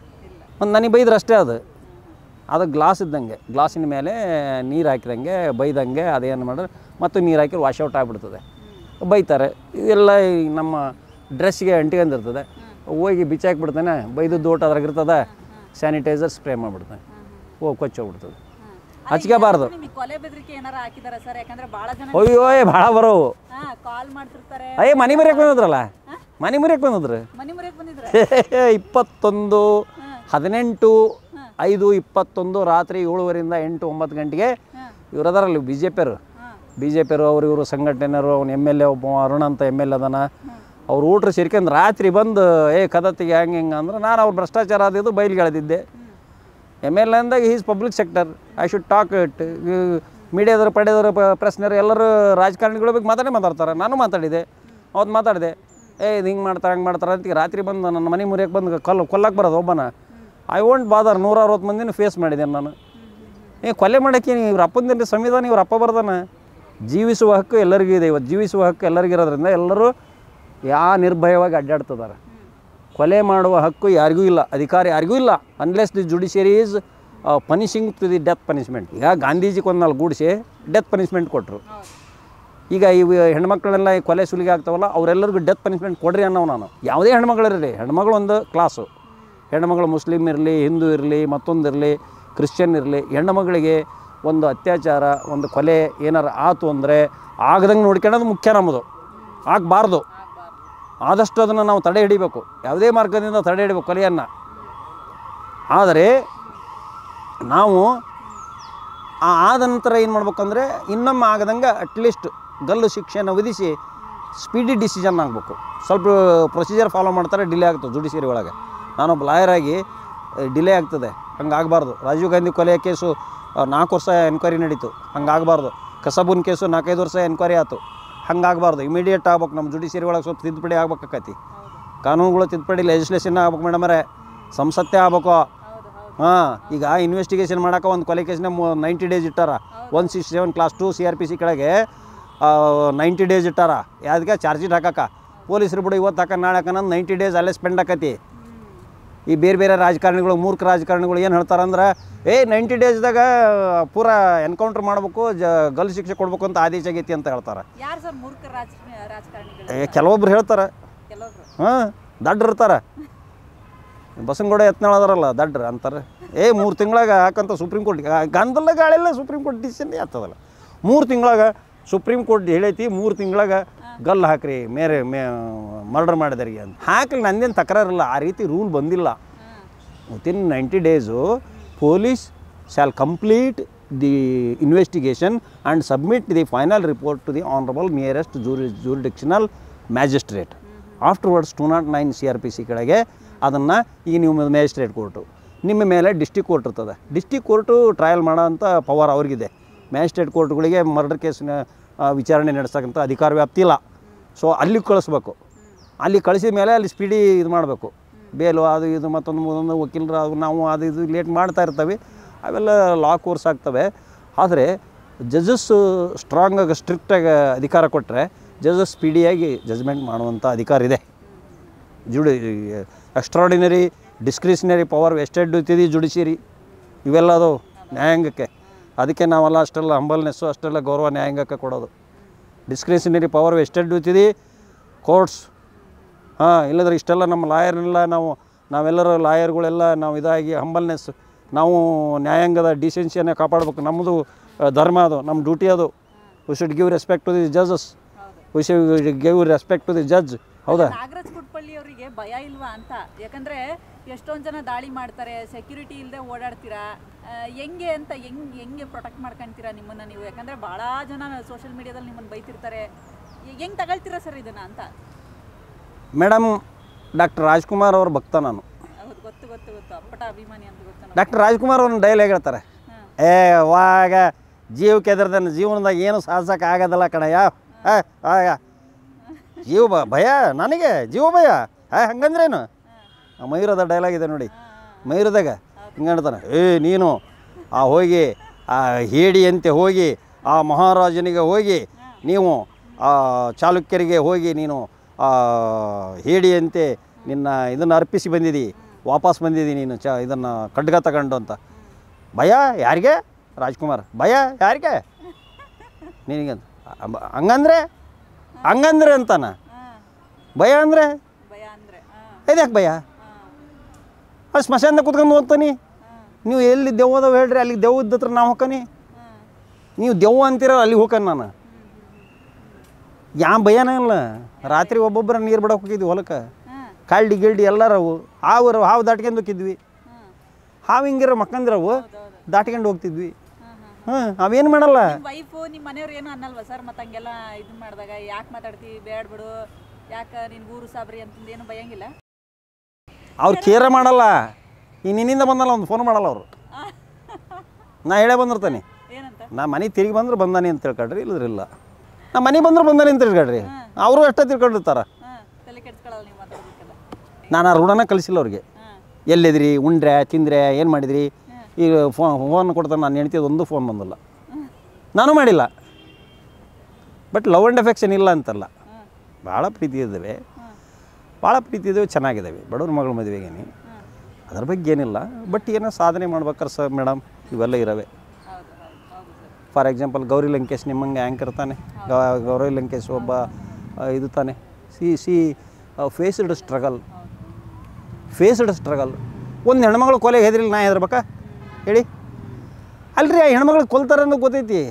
ಒಂದು ನನಗೆ ಬೈದ್ರೆ ಅಷ್ಟೇ ಅದು ಅದು ಗ್ಲಾಸ್ ಇದ್ದಂಗೆ ಗ್ಲಾಸಿನ ಮೇಲೆ ನೀರು ಹಾಕಿದಂಗೆ ಬೈದಂಗೆ ಅದೇನು ಮಾಡಿದ್ರೆ ಮತ್ತು ನೀರು ಹಾಕಿ ಔಟ್ ಆಗಿಬಿಡ್ತದೆ ಬೈತಾರೆ ಇದೆಲ್ಲ ನಮ್ಮ ಡ್ರೆಸ್ಗೆ ಅಂಟಿಕೊಂಡಿರ್ತದೆ ಹೋಗಿ ಬಿಚ್ಚಾಕ್ಬಿಡ್ತಾನೆ ಬೈದು ದೋಟ ಅದ್ರಾಗಿರ್ತದೆ ಸ್ಯಾನಿಟೈಸರ್ ಸ್ಪ್ರೇ ಮಾಡಿಬಿಡ್ತಾನೆ ಹೋಗಿ ಕೊಚ್ಚೋಗ್ಬಿಡ್ತದೆ ಹಚ್ಕೋಬಾರ್ದು ಅಯ್ಯೋ ಭಾಳ ಬರೋವು ಅಯ್ಯ ಮನೆ ಮುರಿಯಕ್ಕೆ ಬಂದಿದ್ರಲ್ಲ ಮನೆ ಮುರಿಯಕ್ಕೆ ಬಂದಿದ್ರು ಇಪ್ಪತ್ತೊಂದು ಹದಿನೆಂಟು ಐದು ಇಪ್ಪತ್ತೊಂದು ರಾತ್ರಿ ಏಳುವರಿಂದ ಎಂಟು ಒಂಬತ್ತು ಗಂಟೆಗೆ ಇವ್ರು ಅದರಲ್ಲಿ ಬಿ ಜೆ ಪಿಯರು ಬಿ ಜೆ ಪಿಯರು ಅವ್ರು ಇವರು ಸಂಘಟನೆಯರು ಅವ್ನು ಎಮ್ ಎಲ್ ಎ ಒಬ್ಬ ಅರುಣ್ ಅಂತ ಎಮ್ ಎಲ್ ಎ ಅದಾನ ಅವ್ರು ಊಟ್ರು ಸೇರ್ಕೊಂಡು ರಾತ್ರಿ ಬಂದು ಏ ಕದತ್ತಿಗೆ ಹೆಂಗೆ ಹಿಂಗೆ ಅಂದ್ರೆ ನಾನು ಅವ್ರು ಭ್ರಷ್ಟಾಚಾರ ಆದಿದ್ದು ಇದು ಎಮ್ ಎಲ್ ಎ ಅಂದಾಗ is public sector I should talk it ಮೀಡಿಯಾದವರು ಪಡೆದವರು ಪ್ರಶ್ನೆಯರು ಎಲ್ಲರೂ ರಾಜಕಾರಣಿಗಳ ಬಗ್ಗೆ ಮಾತಾಡೇ ಮಾತಾಡ್ತಾರೆ ನಾನು ಮಾತಾಡಿದೆ ಅವತ್ತು ಮಾತಾಡಿದೆ ಏ ಇದು ಹಿಂಗೆ ಮಾಡ್ತಾರೆ ಹಂಗೆ ಮಾಡ್ತಾರೆ ಅಂತ ರಾತ್ರಿ ಬಂದು ನನ್ನ ಮನೆ ಮುರಿಯಕ್ಕೆ ಬಂದು ಕಲ್ಲು ಕೊಲ್ಲಕ್ಕೆ ಬರೋದು ಒಬ್ಬನ ಐ ವೋಂಟ್ ಬಾದರ್ ನೂರ ಅರವತ್ತು ಮಂದಿನ ಫೇಸ್ ಮಾಡಿದ್ದೇನೆ ನಾನು ಏ ಕೊಲೆ ಮಾಡೋಕ್ಕೆ ಇವ್ರ ಅಪ್ಪಂದಿನ ಸಂವಿಧಾನ ಇವ್ರ ಅಪ್ಪ ಬರ್ದಾನೆ ಜೀವಿಸುವ ಹಕ್ಕು ಎಲ್ಲರಿಗೂ ಇದೆ ಇವತ್ತು ಜೀವಿಸುವ ಹಕ್ಕು ಎಲ್ಲರಿಗಿರೋದ್ರಿಂದ ಎಲ್ಲರೂ ಯಾ ನಿರ್ಭಯವಾಗಿ ಅಡ್ಡಾಡ್ತಿದ್ದಾರೆ ಕೊಲೆ ಮಾಡುವ ಹಕ್ಕು ಯಾರಿಗೂ ಇಲ್ಲ ಅಧಿಕಾರಿ ಯಾರಿಗೂ ಇಲ್ಲ unless the judiciary is punishing to the death punishment ಈಗ ಗಾಂಧೀಜಿಗೆ ಒಂದು ಗೂಡಿಸಿ ಡೆತ್ ಪನಿಷ್ಮೆಂಟ್ ಕೊಟ್ಟರು ಈಗ ಈ ಹೆಣ್ಮಕ್ಳೆಲ್ಲ ಕೊಲೆ ಸುಲಿಗೆ ಆಗ್ತಾವಲ್ಲ ಅವರೆಲ್ಲರಿಗೂ ಡೆತ್ ಪನಿಷ್ಮೆಂಟ್ ಕೊಡ್ರಿ ಅನ್ನೋ ನಾನು ಯಾವುದೇ ಹೆಣ್ಮಗಳಿರಲಿ ಹೆಣ್ಮಗಳು ಒಂದು ಕ್ಲಾಸು ಹೆಣ್ಮಗಳು ಮುಸ್ಲಿಮ್ ಇರಲಿ ಹಿಂದೂ ಇರಲಿ ಮತ್ತೊಂದು ಇರಲಿ ಕ್ರಿಶ್ಚಿಯನ್ ಇರಲಿ ಹೆಣ್ಮಗಳಿಗೆ ಒಂದು ಅತ್ಯಾಚಾರ ಒಂದು ಕೊಲೆ ಏನಾರು ಆತು ಅಂದರೆ ಆಗದಂಗೆ ನೋಡ್ಕೊಳ್ಳೋದು ಮುಖ್ಯ ನಮ್ಮದು ಆಗಬಾರ್ದು ಆದಷ್ಟು ಅದನ್ನು ನಾವು ತಡೆ ಹಿಡಿಬೇಕು ಯಾವುದೇ ಮಾರ್ಗದಿಂದ ತಡೆ ಹಿಡಿಬೇಕು ಕಲೆಯನ್ನು ಆದರೆ ನಾವು ಆದ ನಂತರ ಏನು ಮಾಡಬೇಕಂದ್ರೆ ಇನ್ನೊಮ್ಮೆ ಆಗದಂಗೆ ಅಟ್ಲೀಸ್ಟ್ ಗಲ್ಲು ಶಿಕ್ಷೆಯನ್ನು ವಿಧಿಸಿ ಸ್ಪೀಡಿ ಡಿಸಿಷನ್ ಆಗಬೇಕು ಸ್ವಲ್ಪ ಪ್ರೊಸೀಜರ್ ಫಾಲೋ ಮಾಡ್ತಾರೆ ಡಿಲೇ ಆಗ್ತದೆ ಜುಡಿಷಿಯರಿ ಒಳಗೆ ನಾನೊಬ್ಬ ಲಾಯರಾಗಿ ಡಿಲೇ ಆಗ್ತದೆ ಹಂಗಾಗಬಾರ್ದು ರಾಜೀವ್ ಗಾಂಧಿ ಕೊಲೆ ಕೇಸು ನಾಲ್ಕು ವರ್ಷ ಎನ್ಕ್ವೈರಿ ನಡೀತು ಹಂಗಾಗಬಾರ್ದು ಕಸಬೂನ್ ಕೇಸು ನಾಲ್ಕೈದು ವರ್ಷ ಎನ್ಕ್ವೈರಿ ಆಯಿತು ಹಂಗಾಗಬಾರ್ದು ಇಮಿಡಿಯೇಟ್ ಆಗ್ಬೇಕು ನಮ್ಮ ಜುಡಿಷಿಯರಿ ಒಳಗೆ ಸ್ವಲ್ಪ ತಿದ್ದುಪಡಿ ಆಗ್ಬೇಕಾಕತಿ ಕಾನೂನುಗಳು ತಿದ್ದುಪಡಿ ಲೆಜಿಸ್ಲೇಷನ್ ಆಗ್ಬೇಕು ಅರೆ ಸಂಸತ್ತೇ ಆಗ್ಬೇಕು ಹಾಂ ಈಗ ಇನ್ವೆಸ್ಟಿಗೇಷನ್ ಮಾಡೋಕೆ ಒಂದು ಕೊಲೆ ಮೂ ನೈಂಟಿ ಡೇಸ್ ಇಟ್ಟಾರ one six seven class two C R P C ಕೆಳಗೆ ನೈಂಟಿ ಡೇಸ್ ಇಟ್ಟಾರ ಚಾರ್ಜ್ ಚಾರ್ಜಿಟ್ ಹಾಕಕ್ಕೆ ಪೊಲೀಸರು ಬಿಡು ಇವತ್ತು ಹಾಕ ನಾಳೆ ಹಾಕೋಣ ನೈಂಟಿ ಡೇಸ್ ಅಲ್ಲೇ ಸ್ಪೆಂಡ್ ಆಕತಿ ಈ ಬೇರೆ ಬೇರೆ ರಾಜಕಾರಣಿಗಳು ಮೂರ್ಖ ರಾಜಕಾರಣಿಗಳು ಏನು ಹೇಳ್ತಾರಂದ್ರೆ ಏ ನೈಂಟಿ ಡೇಸ್ದಾಗ ಪೂರ ಎನ್ಕೌಂಟರ್ ಮಾಡಬೇಕು ಜ ಗಲ್ ಶಿಕ್ಷೆ ಕೊಡ್ಬೇಕು ಅಂತ ಆದೇಶ ಆಗೈತಿ ಅಂತ ಹೇಳ್ತಾರೆ ಏ ಕೆಲವೊಬ್ರು ಹೇಳ್ತಾರೆ ಹಾಂ ದಡ್ಡ್ರು ಇರ್ತಾರೆ ಬಸನಗೌಡ ಯತ್ನಾಳ್ ಅದಾರಲ್ಲ ಅಂತಾರೆ ಏ ಮೂರು ತಿಂಗಳಾಗ ಹಾಕಂತ ಸುಪ್ರೀಂ ಕೋರ್ಟ್ ಗಂಧಲ್ಲ ಗಾಳಿಲ್ಲ ಸುಪ್ರೀಂ ಕೋರ್ಟ್ ಡಿಸಿಷನ್ ಆಗ್ತದಲ್ಲ ಮೂರು ತಿಂಗಳಾಗ ಸುಪ್ರೀಂ ಕೋರ್ಟ್ ಹೇಳೈತಿ ಮೂರು ತಿಂಗಳಾಗ ಗಲ್ ಹಾಕ್ರಿ ಮೇರೆ ಮೇ ಮರ್ಡರ್ ಮಾಡಿದರಿಗೆ ಅಂತ ಹಾಕಲಿ ನಂದೇನು ತಕರಾರಿಲ್ಲ ಆ ರೀತಿ ರೂಲ್ ಬಂದಿಲ್ಲ within ninety days police shall complete the investigation and submit the final report to the honourable nearest jury jurisdictional magistrate afterwards two not nine C R P C ಕೆಳಗೆ ಅದನ್ನು ಈಗ ನಿಮ್ಮ ಮ್ಯಾಜಿಸ್ಟ್ರೇಟ್ ಕೋರ್ಟು ನಿಮ್ಮ ಮೇಲೆ district court ಇರ್ತದೆ district court trial ಮಾಡೋಂಥ power ಅವ್ರಿಗಿದೆ magistrate ಕೋರ್ಟ್ಗಳಿಗೆ ಮರ್ಡರ್ ಕೇಸಿನ ವಿಚಾರಣೆ ನಡೆಸ್ತಕ್ಕಂಥ ಅಧಿಕಾರ ವ್ಯಾಪ್ತಿ ಇಲ್ಲ ಸೊ ಅಲ್ಲಿಗೆ ಕಳಿಸ್ಬೇಕು ಅಲ್ಲಿ ಕಳಿಸಿದ ಮೇಲೆ ಅಲ್ಲಿ ಸ್ಪೀಡಿ ಇದು ಮಾಡಬೇಕು ಬೇಲು ಅದು ಇದು ಮತ್ತೊಂದು ಮೂರೊಂದು ವಕೀಲರು ಅದು ನಾವು ಅದು ಇದು ಲೇಟ್ ಮಾಡ್ತಾ ಇರ್ತವೆ ಅವೆಲ್ಲ ಲಾ ಕೋರ್ಸ್ ಆಗ್ತವೆ ಆದರೆ ಜಜಸ್ಸು ಸ್ಟ್ರಾಂಗಾಗಿ ಸ್ಟ್ರಿಕ್ಟಾಗಿ ಅಧಿಕಾರ ಕೊಟ್ಟರೆ ಜಜಸ್ ಸ್ಪೀಡಿಯಾಗಿ ಜಜ್ಮೆಂಟ್ ಮಾಡುವಂಥ ಅಧಿಕಾರ ಇದೆ ಜುಡಿ extraordinary discretionary power vested judiciary ಇವೆಲ್ಲ ಅದು ನ್ಯಾಯಾಂಗಕ್ಕೆ ಅದಕ್ಕೆ ನಾವೆಲ್ಲ ಅಷ್ಟೆಲ್ಲ ಹಂಬಲ್ನೆಸ್ಸು ಅಷ್ಟೆಲ್ಲ ಗೌರವ ನ್ಯಾಯಾಂಗಕ್ಕೆ ಕೊಡೋದು discretionary power vested with the courts ಹಾಂ ಇಲ್ಲದ್ರೆ ಇಷ್ಟೆಲ್ಲ ನಮ್ಮ ಲಾಯರ್ನೆಲ್ಲ ನಾವು ನಾವೆಲ್ಲರೂ ಲಾಯರ್ಗಳೆಲ್ಲ ನಾವು ಇದಾಗಿ ಹಂಬಲ್ನೆಸ್ ನಾವು ನ್ಯಾಯಾಂಗದ ಡಿಸೆನ್ಸಿಯನ್ನು ಕಾಪಾಡಬೇಕು ನಮ್ಮದು ಧರ್ಮ ಅದು ನಮ್ಮ ಡ್ಯೂಟಿ ಅದು we should give respect to the ಜಜಸ್ we should give respect to the judge ಹೌದಾ ನಾಗರಾಜ್ ಅವರಿಗೆ ಭಯ ಇಲ್ವಾ ಅಂತ ಯಾಕಂದ್ರೆ ಎಷ್ಟೊಂದು ಜನ ದಾಳಿ ಮಾಡ್ತಾರೆ ಸೆಕ್ಯೂರಿಟಿ ಇಲ್ಲದೆ ಓಡಾಡ್ತೀರಾ ಹೆಂಗೆ ಅಂತ ಹೆಂಗ್ ಹೆಂಗೆ ಪ್ರೊಟೆಕ್ಟ್ ಮಾಡ್ಕೊಂತೀರಾ ನಿಮ್ಮನ್ನು ನೀವು ಯಾಕಂದರೆ ಭಾಳ ಜನ ಸೋಷಿಯಲ್ ಮೀಡಿಯಾದಲ್ಲಿ ನಿಮ್ಮನ್ನು ಬೈತಿರ್ತಾರೆ ಹೆಂಗೆ ತಗೊಳ್ತೀರಾ ಸರ್ ಇದನ್ನು ಅಂತ ಮೇಡಮ್ ಡಾಕ್ಟರ್ ರಾಜ್ಕುಮಾರ್ ಅವ್ರ ಭಕ್ತ ನಾನು ಹೌದು ಗೊತ್ತು ಗೊತ್ತು ಗೊತ್ತು ಅಪ್ಪಟ ಅಭಿಮಾನಿ ಅಂತ ಗೊತ್ತು ಡಾಕ್ಟರ್ ರಾಜ್ಕುಮಾರ್ ಅವ್ರನ್ನ ಡೈಲಿ ಹೇಳ್ತಾರೆ ಏ ಅವಾಗ ಜೀವಕ್ಕೆ ಎದುರ್ದನ್ನು ಜೀವನದಾಗ ಏನು ಸಾಧಿಸಕ್ಕೆ ಆಗೋದಲ್ಲ ಕಣಯ್ಯ ಆಗ ಜೀವ ಭಯ ನನಗೆ ಜೀವ ಭಯ ಹಾಂ ಹಂಗಂದ್ರೇನು ಮಯೂರದ ಡೈಲಾಗ್ ಇದೆ ನೋಡಿ ಮಯೂರದಾಗ ಹಿಂಗೆ ಅಂತಾನೆ ಏ ನೀನು ಆ ಹೋಗಿ ಆ ಹೇಡಿಯಂತೆ ಹೋಗಿ ಆ ಮಹಾರಾಜನಿಗೆ ಹೋಗಿ ನೀವು ಆ ಚಾಲುಕ್ಯರಿಗೆ ಹೋಗಿ ನೀನು ಹೇಡಿಯಂತೆ ನಿನ್ನ ಇದನ್ನು ಅರ್ಪಿಸಿ ಬಂದಿದ್ದಿ ವಾಪಸ್ ಬಂದಿದ್ದಿ ನೀನು ಚ ಇದನ್ನು ಖಡ್ಗ ತಗೊಂಡು ಅಂತ ಭಯ ಯಾರಿಗೆ ರಾಜ್ಕುಮಾರ್ ಭಯ ಯಾರಿಗೆ ನಿನಗೆ ಹಂಗಂದ್ರೆ ಹಂಗಂದ್ರೆ ಅಂತಾನ ಭಯ ಅಂದರೆ ಇದ್ಯಾಕೆ ಭಯ ಅಲ್ಲಿ ಸ್ಮಶಾನದಾಗ ಕುತ್ಕೊಂಡು ಹೋಗ್ತಾನೆ ನೀವು ಎಲ್ಲಿ ದೆವ್ವ ಅದಾವ ಹೇಳ್ರಿ ಅಲ್ಲಿಗೆ ಇದ್ದ ಹತ್ರ ನಾವು ಹೋಗ್ತಾನೆ ನೀವು ದೆವ್ವ ಅಂತೀರ ಅಲ್ಲಿ ಹೋಗ್ಕಾನೆ ನಾನು ಯಾ ಭಯನಲ್ಲ ಇಲ್ಲ ರಾತ್ರಿ ಒಬ್ಬೊಬ್ಬರ ನೀರು ಬಿಡಕ್ಕೆ ಹೋಗಿದ್ವಿ ಹೊಲಕ್ಕೆ ಕಳ್ಳಿ ಗಿಲ್ಡಿ ಎಲ್ಲರವು ಹಾವು ಹಾವು ದಾಟ್ಕೊಂಡು ಹೋಗಿದ್ವಿ ಹಾವು ಹಿಂಗಿರ ಮಕ್ಕಂದ್ರವು ದಾಟ್ಕೊಂಡು ಹೋಗ್ತಿದ್ವಿ ಹ್ಞೂ ಅವೇನು ಮಾಡಲ್ಲ ವೈಫು ನಿಮ್ಮ ಮನೆಯವ್ರು ಏನು ಅನ್ನಲ್ವ ಸರ್ ಮತ್ತು ಹಂಗೆಲ್ಲ ಇದು ಮಾಡಿದಾಗ ಯಾಕೆ ಮಾತಾಡ್ತೀವಿ ಬೇಡ ಬಿಡು ಯಾಕೆ ನಿನ್ನ ಊರು ಸಾಬ್ರಿ ಅಂತಂದು ಏನು ಭಯಂಗಿಲ್ಲ ಅವ್ರು ಕೇರ ಮಾಡಲ್ಲ ಈ ನಿನ್ನಿಂದ ಬಂದಲ್ಲ ಒಂದು ಫೋನ್ ಮಾಡಲ್ಲ ಅವರು ನಾ ಹೇಳೇ ಬಂದಿರ್ತಾನೆ ನಾ ಮನೆ ತಿರುಗಿ ಬಂದ್ರೆ ಬಂದಾನೆ ಅಂತ ತಿಳ್ಕೊಡ್ರಿ ಇಲ್ಲ ನಾ ಮನೆ ಬಂದ್ರೆ ಬಂದಾನೆ ಅಂತ ತಿಳ್ಕೊಡ್ರಿ ಅವರು ಅಷ್ಟೇ ತಿಳ್ಕೊಂಡಿರ್ತಾರ ನಾನು ಆ ಋಣನ ಕಲಿಸಿಲ್ಲ ಅವ್ರಿಗೆ ಎಲ್ಲಿದ್ರಿ ಉಂಡ್ರೆ ತಿಂದ್ರೆ ಏನು ಮಾಡಿದ್ರಿ ಈಗ ಫೋನ್ ಫೋನ್ ಕೊಡ್ತಾನೆ ನಾನು ಹೆಣ್ತಿ ಒಂದು ಫೋನ್ ಬಂದಿಲ್ಲ ನಾನು ಮಾಡಿಲ್ಲ ಬಟ್ ಲವ್ ಆ್ಯಂಡ್ ಅಫೆಕ್ಷನ್ ಇಲ್ಲ ಅಂತಲ್ಲ ಭಾಳ ಪ್ರೀತಿ ಇದ್ದಾವೆ ಭಾಳ ಪ್ರೀತಿದ್ದೇವೆ ಚೆನ್ನಾಗಿದ್ದಾವೆ ಬಡವ್ರ ಮಗಳ ಮದುವೆಗೇನೆ ಅದ್ರ ಬಗ್ಗೆ ಏನಿಲ್ಲ ಬಟ್ ಏನೋ ಸಾಧನೆ ಮಾಡ್ಬೇಕಾರೆ ಸರ್ ಮೇಡಮ್ ಇವೆಲ್ಲ ಇರವೆ ಫಾರ್ ಎಕ್ಸಾಂಪಲ್ ಗೌರಿ ಲಂಕೇಶ್ ನಿಮ್ಮಂಗೆ ಆ್ಯಂಕರ್ ತಾನೆ ಗೌರಿ ಲಂಕೇಶ್ ಒಬ್ಬ ಇದು ತಾನೆ she she faced struggle faced struggle ಒಂದು ಹೆಣ್ಮಗಳು ಕೊಲೆಗೆ ಹೆದ್ರಿಲ್ಲ ನಾ ಹೆದರ್ಬೇಕಾ ಹೇಳಿ ಅಲ್ರಿ ಆ ಹೆಣ್ಮಗಳು ಕೊಲ್ತಾರೆ ಅನ್ನೋ ಗೊತ್ತೈತಿ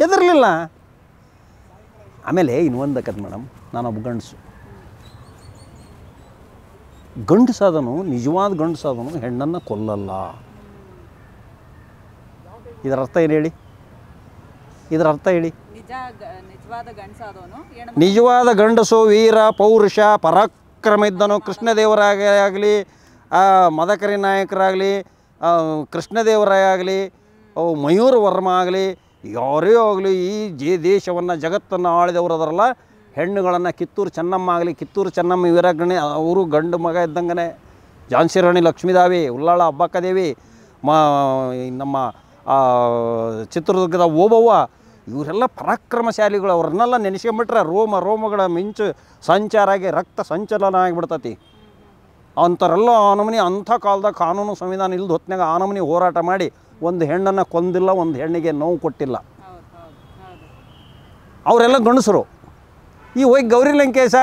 ಹೆದರ್ಲಿಲ್ಲ ಆಮೇಲೆ ಇನ್ನೊಂದು ಕತ್ ಮೇಡಮ್ ನಾನೊಬ್ಬ ಗಂಡಸು ಗಂಡಸಾದನು ನಿಜವಾದ ಗಂಡಸಾದನು ಹೆಣ್ಣನ್ನು ಕೊಲ್ಲಲ್ಲ ಇದರ ಅರ್ಥ ಏನು ಹೇಳಿ ಇದರ ಅರ್ಥ ಹೇಳಿ ನಿಜವಾದ ಗಂಡಸು ವೀರ ಪೌರುಷ ಪರಾಕ್ರಮ ಇದ್ದನು ಕೃಷ್ಣದೇವರಾಗಲಿ ಮದಕರಿ ನಾಯಕರಾಗಲಿ ಆಗಲಿ ಮಯೂರ ವರ್ಮ ಆಗಲಿ ಯಾರೇ ಆಗಲಿ ಈ ಜೇ ದೇಶವನ್ನು ಜಗತ್ತನ್ನು ಆಳಿದವರು ಅದರಲ್ಲ ಹೆಣ್ಣುಗಳನ್ನು ಕಿತ್ತೂರು ಚೆನ್ನಮ್ಮ ಆಗಲಿ ಕಿತ್ತೂರು ಚೆನ್ನಮ್ಮ ವೀರಗಣಿ ಅವರು ಗಂಡು ಮಗ ಇದ್ದಂಗೆ ಝಾನ್ಸಿ ರಾಣಿ ಲಕ್ಷ್ಮೀದಾವಿ ಉಲ್ಲಾಳ ಅಬ್ಬಕ್ಕದೇವಿ ಮಾ ನಮ್ಮ ಚಿತ್ರದುರ್ಗದ ಓಬವ್ವ ಇವರೆಲ್ಲ ಪರಾಕ್ರಮಶಾಲಿಗಳು ಅವ್ರನ್ನೆಲ್ಲ ನೆನೆಸ್ಕೊಂಬಿಟ್ರೆ ರೋಮ ರೋಮಗಳ ಮಿಂಚು ಸಂಚಾರ ಆಗಿ ರಕ್ತ ಸಂಚಲನ ಆಗಿಬಿಡ್ತತಿ ಅಂಥವರೆಲ್ಲ ಆನಮನಿ ಅಂಥ ಕಾಲದಾಗ ಕಾನೂನು ಸಂವಿಧಾನ ಇಲ್ದ ಹೊತ್ತಿನಾಗ ಆನಮನಿ ಹೋರಾಟ ಮಾಡಿ ಒಂದು ಹೆಣ್ಣನ್ನು ಕೊಂದಿಲ್ಲ ಒಂದು ಹೆಣ್ಣಿಗೆ ನೋವು ಕೊಟ್ಟಿಲ್ಲ ಅವರೆಲ್ಲ ಗಂಡಸರು ಈ ಹೋಗಿ ಗೌರಿ ಲಂಕೇಶ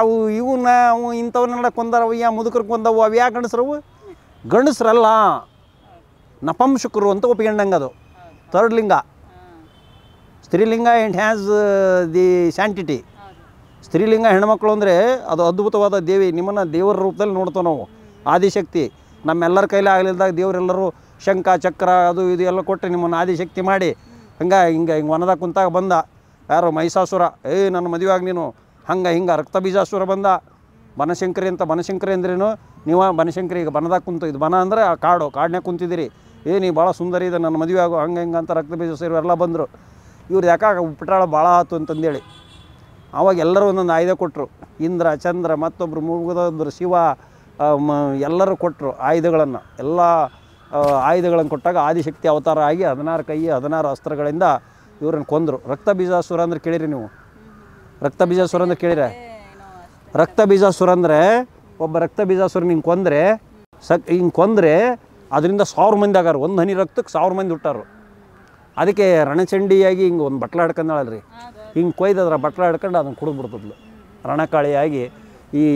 ಅವು ಇವನ್ನ ಅವು ಇಂಥವನ್ನೆಲ್ಲ ಕೊಂದರವು ಯಾ ಮುದುಕರು ಕೊಂದವು ಅವು ಯಾಕೆ ಗಂಡಸ್ರವು ಗಂಡಸ್ರಲ್ಲ ನಪಂಶುಕರು ಅಂತ ಒಪ್ಪಿಕೊಂಡಂಗೆ ಅದು ಥರ್ಡ್ ಲಿಂಗ ಸ್ತ್ರೀಲಿಂಗ ಆ್ಯಂಡ್ ಹ್ಯಾಸ್ ದಿ ಸ್ಯಾಂಟಿಟಿ ಸ್ತ್ರೀಲಿಂಗ ಹೆಣ್ಮಕ್ಳು ಅಂದರೆ ಅದು ಅದ್ಭುತವಾದ ದೇವಿ ನಿಮ್ಮನ್ನು ದೇವರ ರೂಪದಲ್ಲಿ ನೋಡ್ತೇವೆ ನಾವು ಆದಿಶಕ್ತಿ ನಮ್ಮೆಲ್ಲರ ಕೈಲಿ ಆಗಲಿಲ್ದಾಗ ದೇವರೆಲ್ಲರೂ ಶಂಕ ಚಕ್ರ ಅದು ಇದು ಎಲ್ಲ ಕೊಟ್ಟರೆ ನಿಮ್ಮನ್ನು ಆದಿಶಕ್ತಿ ಮಾಡಿ ಹಂಗೆ ಹಿಂಗೆ ಹಿಂಗೆ ಒಣದಾಗ ಕುಂತಾಗ ಬಂದ ಯಾರು ಮಹಿಷಾಸುರ ಏಯ್ ನನ್ನ ಮದುವೆಯಾಗಿ ನೀನು ಹಂಗೆ ಹಿಂಗೆ ರಕ್ತ ಬೀಜಾಸುರ ಬಂದ ಬನಶಂಕರಿ ಅಂತ ಬನಶಂಕರಿ ಅಂದ್ರೇನು ನೀವು ಬನಶಂಕರಿ ಈಗ ಬನದಾಗ ಕುಂತು ಇದು ಬನ ಅಂದರೆ ಆ ಕಾಡು ಕಾಡಿನಾಗ ಕುಂತಿದ್ದೀರಿ ಏ ನೀವು ಭಾಳ ಸುಂದರಿ ಇದೆ ನನ್ನ ಮದುವೆ ಆಗೋ ಹಂಗೆ ಹಿಂಗೆ ಅಂತ ರಕ್ತ ಬೀಜ ಎಲ್ಲ ಬಂದರು ಇವ್ರು ಯಾಕಾಗ ಉಪಟಾಳ ಭಾಳ ಆತು ಅಂತಂದೇಳಿ ಆವಾಗ ಎಲ್ಲರೂ ಒಂದೊಂದು ಆಯುಧ ಕೊಟ್ಟರು ಇಂದ್ರ ಚಂದ್ರ ಮತ್ತೊಬ್ಬರು ಮುಗಿದೊಬ್ಬರು ಶಿವ ಮ ಎಲ್ಲರೂ ಕೊಟ್ಟರು ಆಯುಧಗಳನ್ನು ಎಲ್ಲ ಆಯುಧಗಳನ್ನು ಕೊಟ್ಟಾಗ ಆದಿಶಕ್ತಿ ಅವತಾರ ಆಗಿ ಹದಿನಾರು ಕೈ ಹದಿನಾರು ಅಸ್ತ್ರಗಳಿಂದ ಇವ್ರನ್ನ ಕೊಂದರು ರಕ್ತ ಬೀಜಾಸುರ ಅಂದ್ರೆ ಕೇಳಿರಿ ನೀವು ರಕ್ತ ಬೀಜಾಸುರ ಅಂದ್ರೆ ಕೇಳಿರ ರಕ್ತ ಬೀಜಾಸುರ ಅಂದರೆ ಒಬ್ಬ ರಕ್ತ ಬೀಜಾಸುರ ಹಿಂಗೆ ಕೊಂದರೆ ಸಕ್ ಹಿಂಗೆ ಕೊಂದರೆ ಅದರಿಂದ ಸಾವಿರ ಮಂದಿ ಆಗಾರ ಒಂದು ಹನಿ ರಕ್ತಕ್ಕೆ ಸಾವಿರ ಮಂದಿ ಹುಟ್ಟಾರು ಅದಕ್ಕೆ ರಣಚಂಡಿಯಾಗಿ ಹಿಂಗೆ ಒಂದು ಬಟ್ಲ ರೀ ಹಿಂಗೆ ಅದರ ಬಟ್ಲ ಹಾಡ್ಕೊಂಡು ಅದನ್ನು ಕುಡಿದ್ಬಿಡ್ತಿದ್ಲು ರಣಕಾಳಿಯಾಗಿ ಈ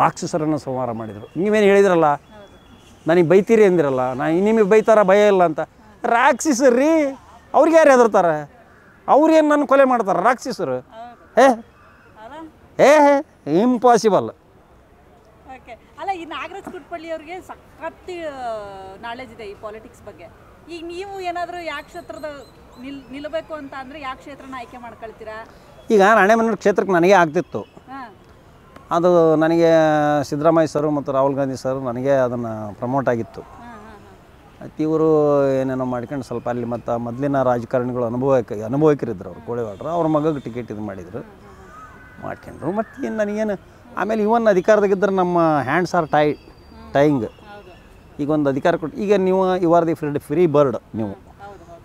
ರಾಕ್ಷಸರನ್ನು ಸಂಹಾರ ಮಾಡಿದರು ನೀವೇನು ಹೇಳಿದ್ರಲ್ಲ ನನಗೆ ಬೈತೀರಿ ಅಂದಿರಲ್ಲ ನಾನು ನಿಮಗೆ ಬೈತಾರ ಭಯ ಇಲ್ಲ ಅಂತ ರಾಕ್ಷಸರಿ ಅವ್ರಿಗೆ ಯಾರು ಹೆದರ್ತಾರೆ ಅವ್ರೇನು ನನ್ನ ಕೊಲೆ ಮಾಡ್ತಾರೆ ರಾಕ್ಷಸರು ಏ ಏ ಇಂಪಾಸಿಬಲ್ ಅಲ್ಲ ಈ ನಾಗರಾಜ್ ಕುಟ್ಪಳ್ಳಿ ಅವ್ರಿಗೆ ಸಖತ್ ನಾಲೆಜ್ ಇದೆ ಈ ಪಾಲಿಟಿಕ್ಸ್ ಬಗ್ಗೆ ಈಗ ನೀವು ಏನಾದರೂ ಯಾವ ಕ್ಷೇತ್ರದ ನಿಲ್ ನಿಲ್ಲಬೇಕು ಅಂತ ಅಂದರೆ ಯಾವ ಕ್ಷೇತ್ರನ ಆಯ್ಕೆ ಮಾಡ್ಕೊಳ್ತೀರಾ ಈಗ ರಾಣೆಬೆನ್ನೂರು ಕ್ಷೇತ್ರಕ್ಕೆ ನನಗೆ ಆಗ್ತಿತ್ತು ಅದು ನನಗೆ ಸಿದ್ದರಾಮಯ್ಯ ಸರ್ ಮತ್ತು ರಾಹುಲ್ ಗಾಂಧಿ ಸರ್ ನನಗೆ ಅದನ್ನು ಪ್ರಮೋಟ್ ಆಗಿತ್ತು ಇವರು ಏನೇನೋ ಮಾಡ್ಕೊಂಡು ಸ್ವಲ್ಪ ಅಲ್ಲಿ ಮತ್ತು ಮೊದಲಿನ ರಾಜಕಾರಣಿಗಳು ಅನುಭವಕ್ಕೆ ಅನುಭವಕರಿದ್ದರು ಅವರು ಕೋಳಿವಾಡ್ರು ಅವ್ರ ಮಗಗೆ ಟಿಕೆಟ್ ಇದು ಮಾಡಿದರು ಮಾಡ್ಕೊಂಡ್ರು ಮತ್ತು ಏನು ನನಗೇನು ಆಮೇಲೆ ಇವನ್ ಅಧಿಕಾರದಾಗಿದ್ದರೆ ನಮ್ಮ ಹ್ಯಾಂಡ್ಸ್ ಆರ್ ಟೈ ಟೈಯಿಂಗ್ ಈಗ ಒಂದು ಅಧಿಕಾರ ಕೊಟ್ಟು ಈಗ ನೀವು you are the free free bird ನೀವು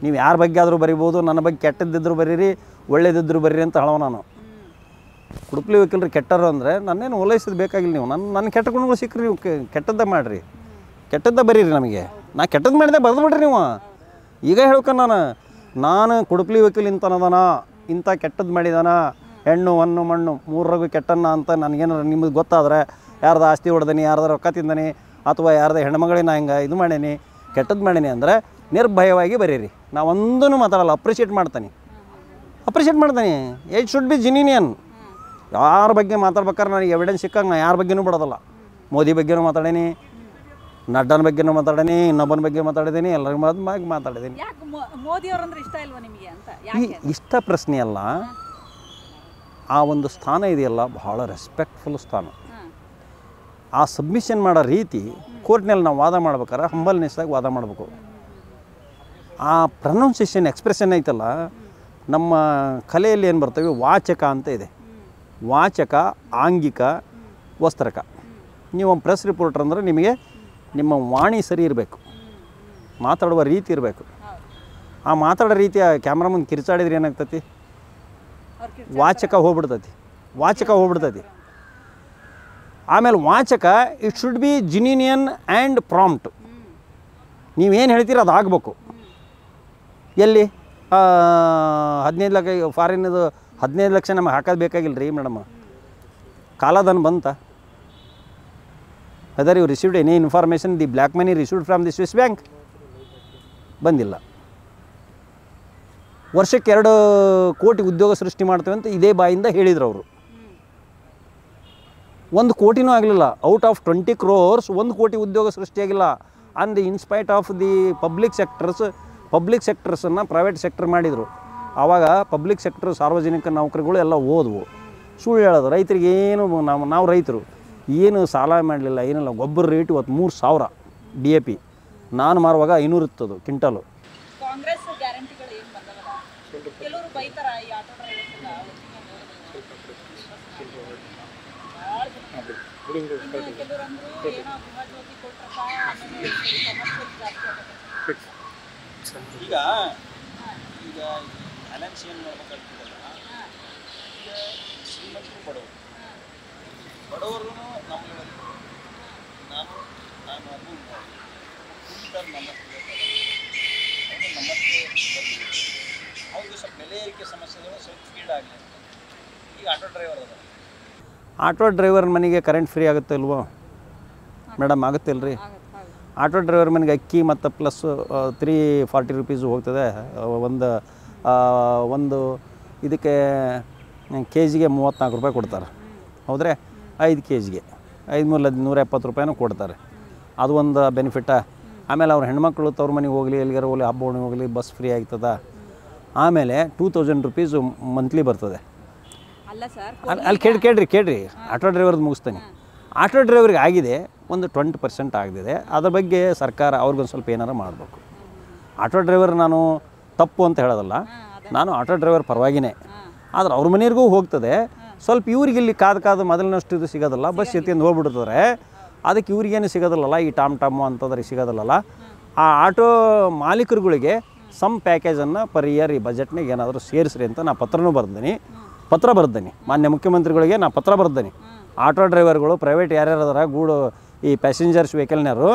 ನೀವು ಯಾರ ಬಗ್ಗೆ ಆದರೂ ಬರಿಬೋದು ನನ್ನ ಬಗ್ಗೆ ಕೆಟ್ಟದ್ದಿದ್ದರೂ ಬರೀರಿ ಒಳ್ಳೇದಿದ್ದರು ಬರೀರಿ ಅಂತ ಹೇಳೋ ನಾನು ಕುಡುಪ್ಲಿ ವಕೀಲರು ಕೆಟ್ಟರು ಅಂದರೆ ನನ್ನೇನು ಓಲೈಸೋದು ಬೇಕಾಗಿಲ್ಲ ನೀವು ನನ್ನ ನನ್ನ ಕೆಟ್ಟ ಗುಣಗಳು ಸಿಕ್ಕರಿ ನೀವು ಕೆಟ್ಟದ್ದೇ ಮಾಡಿರಿ ಕೆಟ್ಟದ್ದೇ ಬರೀರಿ ನಮಗೆ ನಾ ಕೆಟ್ಟದ್ದು ಮಾಡಿದೆ ಬರೆದು ಬಿಡ್ರಿ ನೀವು ಈಗ ಹೇಳ್ಕ ನಾನು ನಾನು ಕುಡುಪ್ಲಿ ವಕೀಲ್ ಇಂತನದನ ಇಂಥ ಕೆಟ್ಟದ್ದು ಮಾಡಿದಾನ ಹೆಣ್ಣು ಹಣ್ಣು ಮಣ್ಣು ಮೂರರಗು ಕೆಟ್ಟಣ್ಣ ಅಂತ ನನಗೇನಾರು ನಿಮಗೆ ಗೊತ್ತಾದ್ರೆ ಯಾರ್ದು ಆಸ್ತಿ ಹೊಡೆದನಿ ಯಾರ್ದು ರೊಕ್ಕ ತಿಂದನಿ ಅಥವಾ ಯಾರ್ದು ನಾ ಹಿಂಗೆ ಇದು ಮಾಡೇನಿ ಕೆಟ್ಟದ್ದು ಮಾಡೀನಿ ಅಂದರೆ ನಿರ್ಭಯವಾಗಿ ಬರೀರಿ ನಾ ಒಂದೂ ಮಾತಾಡಲ್ಲ ಅಪ್ರಿಷಿಯೇಟ್ ಮಾಡ್ತಾನೆ ಅಪ್ರಿಷಿಯೇಟ್ ಮಾಡ್ತಾನೆ ಏಟ್ ಶುಡ್ ಬಿ ಜಿನಿನಿಯನ್ ಯಾರ ಬಗ್ಗೆ ಮಾತಾಡ್ಬೇಕಾದ್ರೆ ನನಗೆ ಎವಿಡೆನ್ಸ್ ಸಿಕ್ಕಂಗೆ ನಾ ಯಾರ ಬಗ್ಗೆನೂ ಬಿಡೋದಲ್ಲ ಮೋದಿ ಬಗ್ಗೆನೂ ಮಾತಾಡೇನಿ ನಡ್ಡನ ಬಗ್ಗೆ ಮಾತಾಡೀನಿ ಇನ್ನೊಬ್ಬನ ಬಗ್ಗೆ ಮಾತಾಡಿದ್ದೀನಿ ಎಲ್ಲರ ಬಗ್ಗೆ ಮಾತಾಡಿದ್ದೀನಿ ಈ ಇಷ್ಟ ಪ್ರಶ್ನೆ ಅಲ್ಲ ಆ ಒಂದು ಸ್ಥಾನ ಇದೆಯಲ್ಲ ಬಹಳ ರೆಸ್ಪೆಕ್ಟ್ಫುಲ್ ಸ್ಥಾನ ಆ ಸಬ್ಮಿಷನ್ ಮಾಡೋ ರೀತಿ ಕೋರ್ಟ್ನಲ್ಲಿ ನಾವು ವಾದ ಮಾಡ್ಬೇಕಾರೆ ಆಗಿ ವಾದ ಮಾಡಬೇಕು ಆ ಪ್ರೊನೌನ್ಸೇಷನ್ ಎಕ್ಸ್ಪ್ರೆಷನ್ ಐತಲ್ಲ ನಮ್ಮ ಕಲೆಯಲ್ಲಿ ಏನು ಬರ್ತವೆ ವಾಚಕ ಅಂತ ಇದೆ ವಾಚಕ ಆಂಗಿಕ ವಸ್ತ್ರಕ ನೀವು ಒಂದು ಪ್ರೆಸ್ ರಿಪೋರ್ಟರ್ ಅಂದರೆ ನಿಮಗೆ ನಿಮ್ಮ ವಾಣಿ ಸರಿ ಇರಬೇಕು ಮಾತಾಡುವ ರೀತಿ ಇರಬೇಕು ಆ ಮಾತಾಡೋ ರೀತಿ ಆ ಕ್ಯಾಮ್ರಾ ಮುಂದೆ ಕಿರ್ಚಾಡಿದ್ರೆ ಏನಾಗ್ತತಿ ವಾಚಕ ಹೋಗ್ಬಿಡ್ತತಿ ವಾಚಕ ಹೋಗ್ಬಿಡ್ತತಿ ಆಮೇಲೆ ವಾಚಕ it should be genuine and prompt ನೀವೇನು ಹೇಳ್ತೀರ ಅದು ಆಗಬೇಕು ಎಲ್ಲಿ ಹದಿನೈದು ಲಕ್ಷ ಫಾರಿನದು ಹದಿನೈದು ಲಕ್ಷ ನಮಗೆ ಹಾಕೋದು ಬೇಕಾಗಿಲ್ಲ ರೀ ಮೇಡಮ್ ಕಾಲದನ್ನು ಬಂತ whether you received any information the black money received from the Swiss bank ಬಂದಿಲ್ಲ ವರ್ಷಕ್ಕೆ ಎರಡು ಕೋಟಿ ಉದ್ಯೋಗ ಸೃಷ್ಟಿ ಮಾಡ್ತೇವೆ ಅಂತ ಇದೇ ಬಾಯಿಂದ ಹೇಳಿದ್ರು ಅವರು ಒಂದು ಕೋಟಿನೂ ಆಗಲಿಲ್ಲ ಔಟ್ ಆಫ್ ಟ್ವೆಂಟಿ ಕ್ರೋರ್ಸ್ ಒಂದು ಕೋಟಿ ಉದ್ಯೋಗ ಸೃಷ್ಟಿಯಾಗಿಲ್ಲ ಅಂದ್ inspite of the public sectors public ಸೆಕ್ಟರ್ಸನ್ನು ಪ್ರೈವೇಟ್ ಸೆಕ್ಟರ್ ಮಾಡಿದರು ಆವಾಗ ಪಬ್ಲಿಕ್ ಸೆಕ್ಟರ್ ಸಾರ್ವಜನಿಕ ನೌಕರಿಗಳು ಎಲ್ಲ ಓದ್ವು ಸುಳ್ಳು ಹೇಳೋದು ರೈತರಿಗೆ ಏನು ನಾವು ನಾವು ರೈತರು ಏನು ಸಾಲ ಮಾಡಲಿಲ್ಲ ಏನಿಲ್ಲ ಗೊಬ್ಬರ ರೇಟ್ ಇವತ್ತು ಮೂರು ಸಾವಿರ ಡಿ ಎ ಪಿ ನಾನು ಮಾರುವಾಗ ಐನೂರು ಇತ್ತದು ಕ್ವಿಂಟಲು ಈಗ ಈಗ ಬ್ಯಾಲೆನ್ಸ್ ಏನು ಮಾಡ್ಬೇಕಾಗ್ತದಲ್ಲ ಈಗ ಶ್ರೀಮಂತರು ಬಡವರು ಆಟೋ ಡ್ರೈವರ್ ಅದ ಮನೆಗೆ ಕರೆಂಟ್ ಫ್ರೀ ಆಗುತ್ತೆ ಅಲ್ವೋ ಮೇಡಮ್ ಆಗುತ್ತೆ ರೀ ಆಟೋ ಡ್ರೈವರ್ ಮನೆಗೆ ಅಕ್ಕಿ ಮತ್ತು ಪ್ಲಸ್ ತ್ರೀ ಫಾರ್ಟಿ ರುಪೀಸು ಹೋಗ್ತದೆ ಒಂದು ಒಂದು ಇದಕ್ಕೆ ಕೆ ಜಿಗೆ ಮೂವತ್ತ್ನಾಲ್ಕು ರೂಪಾಯಿ ಕೊಡ್ತಾರೆ ಹೌದ್ರೆ ಐದು ಕೆ ಜಿಗೆ ಐದು ಮೂರು ನೂರ ಎಪ್ಪತ್ತು ರೂಪಾಯಿನೂ ಕೊಡ್ತಾರೆ ಅದು ಒಂದು ಬೆನಿಫಿಟ್ಟ ಆಮೇಲೆ ಅವ್ರ ಹೆಣ್ಮಕ್ಳು ತವ್ರ ಮನೆಗೆ ಹೋಗಲಿ ಎಲ್ಲಿಗಾರ ಹೋಗಲಿ ಹಬ್ಬ ಹೋಗಿ ಹೋಗಲಿ ಬಸ್ ಫ್ರೀ ಆಗ್ತದ ಆಮೇಲೆ ಟೂ ತೌಸಂಡ್ ರುಪೀಸು ಮಂತ್ಲಿ ಬರ್ತದೆ ಅಲ್ಲಿ ಅಲ್ಲಿ ಕೇಳಿ ಕೇಳ್ರಿ ಕೇಳ್ರಿ ಆಟೋ ಡ್ರೈವರ್ದು ಮುಗಿಸ್ತೀನಿ ಆಟೋ ಡ್ರೈವರ್ಗೆ ಆಗಿದೆ ಒಂದು ಟ್ವೆಂಟಿ ಪರ್ಸೆಂಟ್ ಆಗಿದೆ ಅದ್ರ ಬಗ್ಗೆ ಸರ್ಕಾರ ಅವ್ರಿಗೊಂದು ಸ್ವಲ್ಪ ಏನಾರು ಮಾಡಬೇಕು ಆಟೋ ಡ್ರೈವರ್ ನಾನು ತಪ್ಪು ಅಂತ ಹೇಳೋದಲ್ಲ ನಾನು ಆಟೋ ಡ್ರೈವರ್ ಪರವಾಗಿನೇ ಆದರೆ ಅವ್ರ ಮನೆಯವ್ರಿಗೂ ಹೋಗ್ತದೆ ಸ್ವಲ್ಪ ಇವ್ರಿಗೆ ಇಲ್ಲಿ ಕಾದು ಕಾದು ಮೊದಲಿನಷ್ಟು ಇದು ಸಿಗೋದಲ್ಲ ಬಸ್ ಎತ್ತಿಂದು ಹೋಗ್ಬಿಡ್ತಾರೆ ಅದಕ್ಕೆ ಇವ್ರಿಗೇನು ಸಿಗೋದಿಲ್ಲಲ್ಲ ಈ ಟಾಮ್ ಟಾಮು ಅಂತಂದ್ರೆ ಸಿಗೋದಲ್ಲ ಆ ಆಟೋ ಮಾಲೀಕರುಗಳಿಗೆ ಸಮ್ ಪ್ಯಾಕೇಜನ್ನು ಪರ್ ಇಯರ್ ಈ ಬಜೆಟ್ನಾಗ ಏನಾದರೂ ಸೇರಿಸ್ರಿ ಅಂತ ನಾನು ಪತ್ರನೂ ಬರ್ದೇನೆ ಪತ್ರ ಬರ್ದೇನೆ ಮಾನ್ಯ ಮುಖ್ಯಮಂತ್ರಿಗಳಿಗೆ ನಾನು ಪತ್ರ ಬರ್ದೇನೆ ಆಟೋ ಡ್ರೈವರ್ಗಳು ಪ್ರೈವೇಟ್ ಯಾರ್ಯಾರು ಅದರ ಗೂಡು ಈ ಪ್ಯಾಸೆಂಜರ್ಸ್ ವೆಹಿಕಲ್ನವರು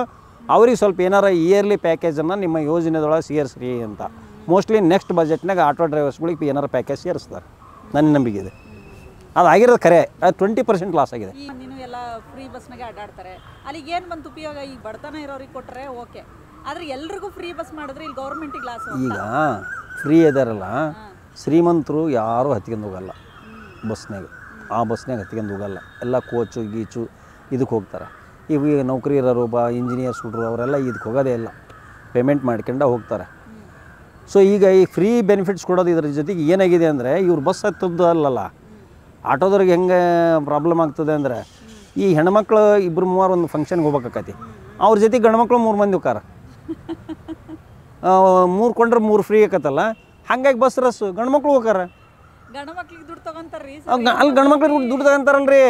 ಅವ್ರಿಗೆ ಸ್ವಲ್ಪ ಏನಾರ ಇಯರ್ಲಿ ಪ್ಯಾಕೇಜನ್ನು ನಿಮ್ಮ ಯೋಜನೆದೊಳಗೆ ಸೇರಿಸ್ರಿ ಅಂತ ಮೋಸ್ಟ್ಲಿ ನೆಕ್ಸ್ಟ್ ಬಜೆಟ್ನಾಗ ಆಟೋ ಡ್ರೈವರ್ಸ್ಗಳಿಗೆ ಏನಾರು ಪ್ಯಾಕೇಜ್ ಸೇರಿಸ್ತಾರೆ ನನ್ನ ನಂಬಿಕೆ ಇದೆ ಅದು ಆಗಿರೋದು ಕರೆ ಅದು ಟ್ವೆಂಟಿ ಪರ್ಸೆಂಟ್ ಲಾಸ್ ಆಗಿದೆ ಎಲ್ಲ ಫ್ರೀ ಬಸ್ನಾಗೆ ಅಡ್ಡಾಡ್ತಾರೆ ಅಲ್ಲಿಗೆ ಏನು ಬಂತು ಉಪಯೋಗ ಈಗ ಬಡತನ ಇರೋರಿಗೆ ಕೊಟ್ಟರೆ ಓಕೆ ಆದರೆ ಎಲ್ರಿಗೂ ಫ್ರೀ ಬಸ್ ಮಾಡಿದ್ರೆ ಇಲ್ಲಿ ಗೌರ್ಮೆಂಟಿಗೆ ಲಾಸ್ ಈಗ ಫ್ರೀ ಇದಾರಲ್ಲ ಶ್ರೀಮಂತರು ಯಾರೂ ಹತ್ಕೊಂಡು ಹೋಗಲ್ಲ ಬಸ್ನಾಗೆ ಆ ಬಸ್ನಾಗ ಹತ್ಕೊಂಡು ಹೋಗಲ್ಲ ಎಲ್ಲ ಕೋಚು ಗೀಚು ಇದಕ್ಕೆ ಹೋಗ್ತಾರೆ ಈಗ ನೌಕರಿ ಇರೋರು ಬಾ ಇಂಜಿನಿಯರ್ಸ್ ಹುಡ್ರು ಅವರೆಲ್ಲ ಇದಕ್ಕೆ ಹೋಗೋದೇ ಇಲ್ಲ ಪೇಮೆಂಟ್ ಮಾಡ್ಕೊಂಡ ಹೋಗ್ತಾರೆ ಸೊ ಈಗ ಈ ಫ್ರೀ ಬೆನಿಫಿಟ್ಸ್ ಕೊಡೋದು ಇದರ ಜೊತೆಗೆ ಏನಾಗಿದೆ ಅಂದರೆ ಇವ್ರು ಬಸ್ ಹತ್ತದ್ದು ಅಲ್ಲಲ್ಲ ಆಟೋದವ್ರಿಗೆ ಹೆಂಗೆ ಪ್ರಾಬ್ಲಮ್ ಆಗ್ತದೆ ಅಂದರೆ ಈ ಹೆಣ್ಮಕ್ಳು ಇಬ್ಬರು ಮೂವರು ಒಂದು ಫಂಕ್ಷನ್ಗೆ ಹೋಗ್ಬೇಕಾಕತಿ ಅವ್ರ ಜೊತೆ ಗಂಡ್ಮಕ್ಳು ಮೂರು ಮಂದಿ ಹೋಗಾರ ಮೂರು ಕೊಂಡ್ರೆ ಮೂರು ಫ್ರೀ ಆಕತ್ತಲ್ಲ ಹಂಗಾಗಿ ಬಸ್ ರಸ್ಸು ಗಂಡ್ಮಕ್ಳು ಹೋಗಾರ ಅಲ್ಲಿ ಗಂಡ್ಮಕ್ಳು ದುಡ್ಡು ತಗೊಂತಾರಲ್ರಿ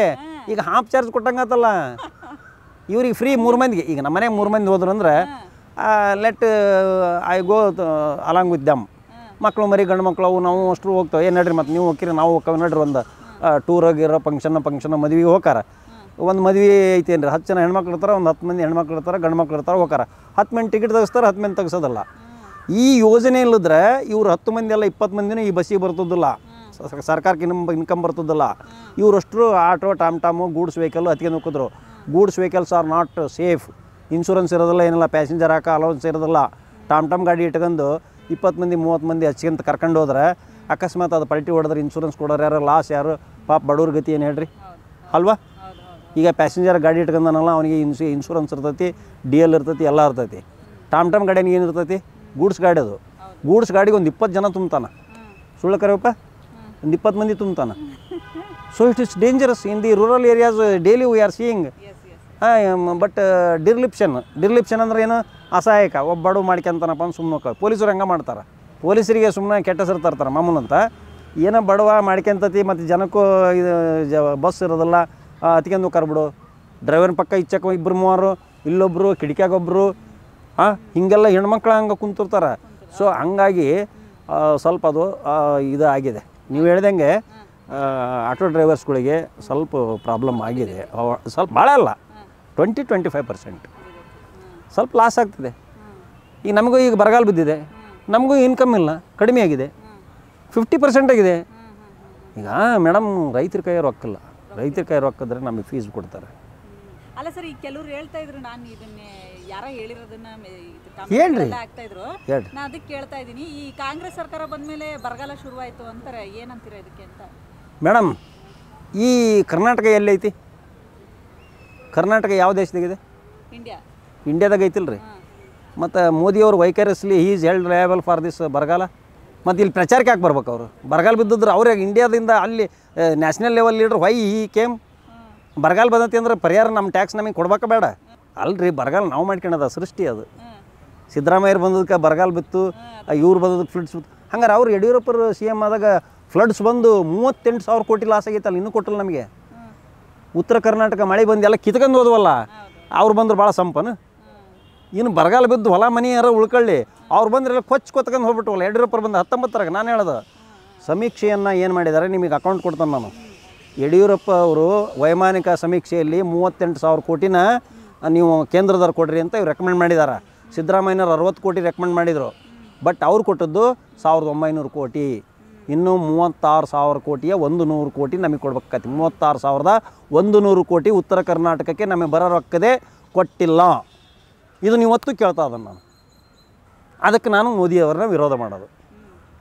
ಈಗ ಹಾಫ್ ಚಾರ್ಜ್ ಕೊಟ್ಟಂಗತ್ತಲ್ಲ ಇವ್ರಿಗೆ ಫ್ರೀ ಮೂರು ಮಂದಿಗೆ ಈಗ ನಮ್ಮ ಮನೆಗೆ ಮೂರು ಮಂದಿ ಹೋದ್ರು ಅಂದ್ರೆ let I go along with them ಮಕ್ಕಳು ಮರಿ ಗಂಡು ಮಕ್ಳು ಅವು ನಾವು ಅಷ್ಟು ಹೋಗ್ತಾವೆ ಏನು ನಡ್ರಿ ಮತ್ತು ನೀವು ಹೋಗಿರಿ ನಾವು ಹೋಗ್ತೇವೆ ನಡ್ರಿ ಒಂದು ಟೂರಾಗಿರೋ ಫಂಕ್ಷನ್ ಫಂಕ್ಷನ್ ಮದುವೆಗೆ ಹೋಗಾರ ಒಂದು ಮದುವೆ ಐತೇನು ರೀ ಹತ್ತು ಜನ ಹೆಣ್ಮಕ್ಳು ಇರ್ತಾರೆ ಒಂದು ಹತ್ತು ಮಂದಿ ಹೆಣ್ಮಕ್ಳು ಇರ್ತಾರೆ ಗಂಡು ಮಕ್ಳು ಇರ್ತಾರೆ ಹೋಗಾರ ಹತ್ತು ಮಂದಿ ಟಿಕೆಟ್ ತೆಗಿಸ್ತಾರೆ ಹತ್ತು ಮಂದಿ ತಗಿಸೋದಲ್ಲ ಈ ಯೋಜನೆ ಇಲ್ಲದ್ರೆ ಇವ್ರು ಹತ್ತು ಮಂದಿ ಎಲ್ಲ ಇಪ್ಪತ್ತು ಮಂದಿನೂ ಈ ಬಸ್ಸಿಗೆ ಬರ್ತದಿಲ್ಲ ಸರ್ಕಾರಕ್ಕೆ ಇನ್ಕಮ್ ಇನ್ಕಮ್ ಬರ್ತಿದ್ದಿಲ್ಲ ಇವರಷ್ಟು ಆಟೋ ಟಾಮ್ ಟಾಮು ಗೂಡ್ಸ್ ವೆಹಿಕಲ್ಲು ಹತ್ಕೊಂಡು ಹೋಗಿದ್ರು goods vehicles are not safe insurance ಇರೋದಿಲ್ಲ ಏನಿಲ್ಲ ಪ್ಯಾಸೆಂಜರ್ ಹಾಕೋ ಅಲೌನ್ಸ್ ಇರೋದಿಲ್ಲ ಟಾಮ್ ಟಾಮ್ ಗಾಡಿ ಇಟ್ಕೊಂಡು ಇಪ್ಪತ್ತು ಮಂದಿ ಮೂವತ್ತು ಮಂದಿ ಹಚ್ಕೊಂತ ಕರ್ಕೊಂಡು ಹೋದ್ರೆ ಅಕಸ್ಮಾತ್ ಅದು ಪಲ್ಟಿ ಹೊಡೆದ್ರೆ ಇನ್ಶೂರೆನ್ಸ್ ಕೊಡೋರು ಯಾರು ಲಾಸ್ ಯಾರು ಪಾಪ ಬಡವ್ರ ಗತಿ ಏನು ಹೇಳ್ರಿ ಅಲ್ವಾ ಈಗ ಪ್ಯಾಸೆಂಜರ್ ಗಾಡಿ ಇಟ್ಕೊಂಡನಲ್ಲ ಅವನಿಗೆ ಇನ್ಸು ಇನ್ಶೂರೆನ್ಸ್ ಇರ್ತೈತಿ ಡಿ ಎಲ್ ಇರ್ತೈತಿ ಎಲ್ಲ ಇರ್ತೈತಿ ಟಾಮ್ ಟಾಮ್ ಗಾಡಿ ಏನು ಇರ್ತೈತಿ ಗೂಡ್ಸ್ ಗಾಡಿ ಅದು ಗೂಡ್ಸ್ ಗಾಡಿಗೆ ಒಂದು ಇಪ್ಪತ್ತು ಜನ ತುಂಬ್ತಾನೆ ಸುಳ್ಳು ಕರೆಯಪ್ಪ ಒಂದು ಇಪ್ಪತ್ತು ಮಂದಿ ತುಂಬ್ತಾನೆ so it is dangerous in the rural areas daily we are seeing but ಡಿರ್ಲಿಪ್ಷನ್ ಡಿರ್ಲಿಪ್ಷನ್ ಅಂದ್ರೆ ಏನು ಅಸಹಾಯಕ ಒಬ್ಬ ಬಡವು ಮಾಡ್ಕೊಂತಾನಪ್ಪ ಅಂತ ಸುಮ್ಮನೆ ಪೊಲೀಸರು ಹೆಂಗೆ ಮಾಡ್ತಾರೆ ಪೊಲೀಸರಿಗೆ ಸುಮ್ಮನೆ ಕೆಟ್ಟ ಹೆಸರು ತರ್ತಾರೆ ಮಾಮೂಲಂತ ಏನೋ ಬಡವ ಮಾಡ್ಕೊಂತತಿ ಮತ್ತು ಜನಕ್ಕೂ ಇದು ಜ ಬಸ್ ಇರೋದಲ್ಲ ಅದಕ್ಕೆಂದು ಕರ್ಬಿಡು ಡ್ರೈವರ್ನ ಪಕ್ಕ ಇಚ್ಚಕ್ಕೆ ಇಬ್ಬರು ಮೂವರು ಇಲ್ಲೊಬ್ಬರು ಕಿಟಕಿಯಾಗೊಬ್ಬರು ಹಾಂ ಹೀಗೆಲ್ಲ ಹೆಣ್ಮಕ್ಳು ಹಂಗೆ ಕುಂತಿರ್ತಾರೆ ಸೊ ಹಂಗಾಗಿ ಸ್ವಲ್ಪ ಅದು ಇದು ಆಗಿದೆ ನೀವು ಹೇಳ್ದಂಗೆ ಆಟೋ ಡ್ರೈವರ್ಸ್ಗಳಿಗೆ ಸ್ವಲ್ಪ ಪ್ರಾಬ್ಲಮ್ ಆಗಿದೆ ಸ್ವಲ್ಪ ಭಾಳ ಅಲ್ಲ ಟ್ವೆಂಟಿ ಟ್ವೆಂಟಿ ಫೈವ್ ಪರ್ಸೆಂಟ್ ಸ್ವಲ್ಪ ಲಾಸ್ ಆಗ್ತದೆ ಈಗ ನಮಗೂ ಈಗ ಬರಗಾಲ ಬಿದ್ದಿದೆ ನಮಗೂ ಇನ್ಕಮ್ ಇಲ್ಲ ಕಡಿಮೆ ಆಗಿದೆ ಫಿಫ್ಟಿ ಪರ್ಸೆಂಟ್ ಆಗಿದೆ ಈಗ ಮೇಡಮ್ ರೈತರ ಕೈ ರೊಕ್ಕಲ್ಲ ರೈತರ ಕೈ ರೊಕ್ಕಿದ್ರೆ ನಮಗೆ ಫೀಸ್ ಕೊಡ್ತಾರೆ ಅಲ್ಲ ಸರ್ ಈ ಕೆಲವ್ರು ಹೇಳ್ತಾ ಇದ್ರು ನಾನು ಇದನ್ನೇ ಯಾರ ಹೇಳಿರೋದನ್ನ ಹೇಳ್ರಿ ಆಗ್ತಾ ಇದ್ರು ನಾನು ಅದಕ್ಕೆ ಕೇಳ್ತಾ ಇದ್ದೀನಿ ಈ ಕಾಂಗ್ರೆಸ್ ಸರ್ಕಾರ ಬಂದಮೇಲೆ ಬರಗಾಲ ಶುರುವಾಯಿತು ಅಂತಾರೆ ಏನಂತೀರ ಇದಕ್ಕೆ ಅಂತ ಮೇಡಮ್ ಈ ಕರ್ನಾಟಕ ಎಲ್ಲೈತಿ ಕರ್ನಾಟಕ ಯಾವ ದೇಶದಾಗಿದೆ ಇಂಡಿಯಾ ಇಂಡಿಯಾದಾಗ ಐತಿಲ್ರಿ ಮತ್ತು ಮೋದಿಯವರು ವೈಖರಿಸ್ಲಿ is held liable for this ಬರಗಾಲ ಮತ್ತು ಇಲ್ಲಿ ಪ್ರಚಾರಕ್ಕೆ ಯಾಕೆ ಬರ್ಬೇಕು ಅವರು ಬರಗಾಲ ಬಿದ್ದಿದ್ರು ಅವ್ರಿಗೆ ಇಂಡಿಯಾದಿಂದ ಅಲ್ಲಿ ನ್ಯಾಷನಲ್ ಲೆವೆಲ್ ಲೀಡ್ರ್ ವೈ ಈ ಕೇಮ್ ಬರಗಾಲ ಬಂದತಿ ಅಂದ್ರೆ ಪರಿಹಾರ ನಮ್ಮ ಟ್ಯಾಕ್ಸ್ ನಮಗೆ ಕೊಡ್ಬೇಕಾ ಬೇಡ ಅಲ್ರಿ ಬರಗಾಲ ನಾವು ಮಾಡ್ಕೊಳದ ಸೃಷ್ಟಿ ಅದು ಸಿದ್ದರಾಮಯ್ಯರು ಬಂದದಕ್ಕೆ ಬರಗಾಲ ಬಿತ್ತು ಇವ್ರು ಬಂದದಕ್ಕೆ ಫ್ಲಡ್ಸ್ ಬಿತ್ತು ಹಂಗಾರೆ ಅವ್ರು ಯಡಿಯೂರಪ್ಪರು ಸಿ ಎಮ್ ಆದಾಗ ಫ್ಲಡ್ಸ್ ಬಂದು ಮೂವತ್ತೆಂಟು ಸಾವಿರ ಕೋಟಿ ಲಾಸ್ ಆಗೈತೆ ಅಲ್ಲಿ ಇನ್ನೂ ಕೊಟ್ಟಲ್ಲ ನಮಗೆ ಉತ್ತರ ಕರ್ನಾಟಕ ಮಳೆ ಬಂದು ಎಲ್ಲ ಕಿತ್ಕೊಂಡು ಹೋದವಲ್ಲ ಅವ್ರು ಬಂದರು ಭಾಳ ಸಂಪನ್ನು ಇನ್ನು ಬರಗಾಲ ಬಿದ್ದು ಹೊಲ ಮನೆ ಯಾರು ಉಳ್ಕೊಳ್ಳಿ ಅವ್ರು ಬಂದ್ರೆ ಕೊಚ್ ಕೊತ್ಕೊಂಡು ಹೋಗ್ಬಿಟ್ವಲ್ಲ ಯಡಿಯೂರಪ್ಪ ಬಂದು ಹತ್ತೊಂಬತ್ತರಾಗ ನಾನು ಹೇಳೋದು ಸಮೀಕ್ಷೆಯನ್ನು ಏನು ಮಾಡಿದ್ದಾರೆ ನಿಮಗೆ ಅಕೌಂಟ್ ಕೊಡ್ತಾನೆ ನಾನು ಯಡಿಯೂರಪ್ಪ ಅವರು ವೈಮಾನಿಕ ಸಮೀಕ್ಷೆಯಲ್ಲಿ ಮೂವತ್ತೆಂಟು ಸಾವಿರ ಕೋಟಿನ ನೀವು ಕೇಂದ್ರದವ್ರು ಕೊಡ್ರಿ ಅಂತ ಇವ್ರು ರೆಕಮೆಂಡ್ ಮಾಡಿದ್ದಾರೆ ಸಿದ್ದರಾಮಯ್ಯನವ್ರು ಅರವತ್ತು ಕೋಟಿ ರೆಕಮೆಂಡ್ ಮಾಡಿದರು ಬಟ್ ಅವ್ರು ಕೊಟ್ಟದ್ದು ಸಾವಿರದ ಒಂಬೈನೂರು ಕೋಟಿ ಇನ್ನು ಮೂವತ್ತಾರು ಸಾವಿರ ಕೋಟಿಯ ಒಂದು ನೂರು ಕೋಟಿ ನಮಗೆ ಕೊಡ್ಬೇಕಾಗತ್ತೆ ಮೂವತ್ತಾರು ಸಾವಿರದ ಒಂದು ನೂರು ಕೋಟಿ ಉತ್ತರ ಕರ್ನಾಟಕಕ್ಕೆ ನಮಗೆ ಬರೋ ರೊಕ್ಕದೇ ಕೊಟ್ಟಿಲ್ಲ ಇದು ನೀವು ಒತ್ತು ಕೇಳ್ತಾ ಅದನ್ನು ನಾನು ಅದಕ್ಕೆ ನಾನು ಮೋದಿಯವರನ್ನ ವಿರೋಧ ಮಾಡೋದು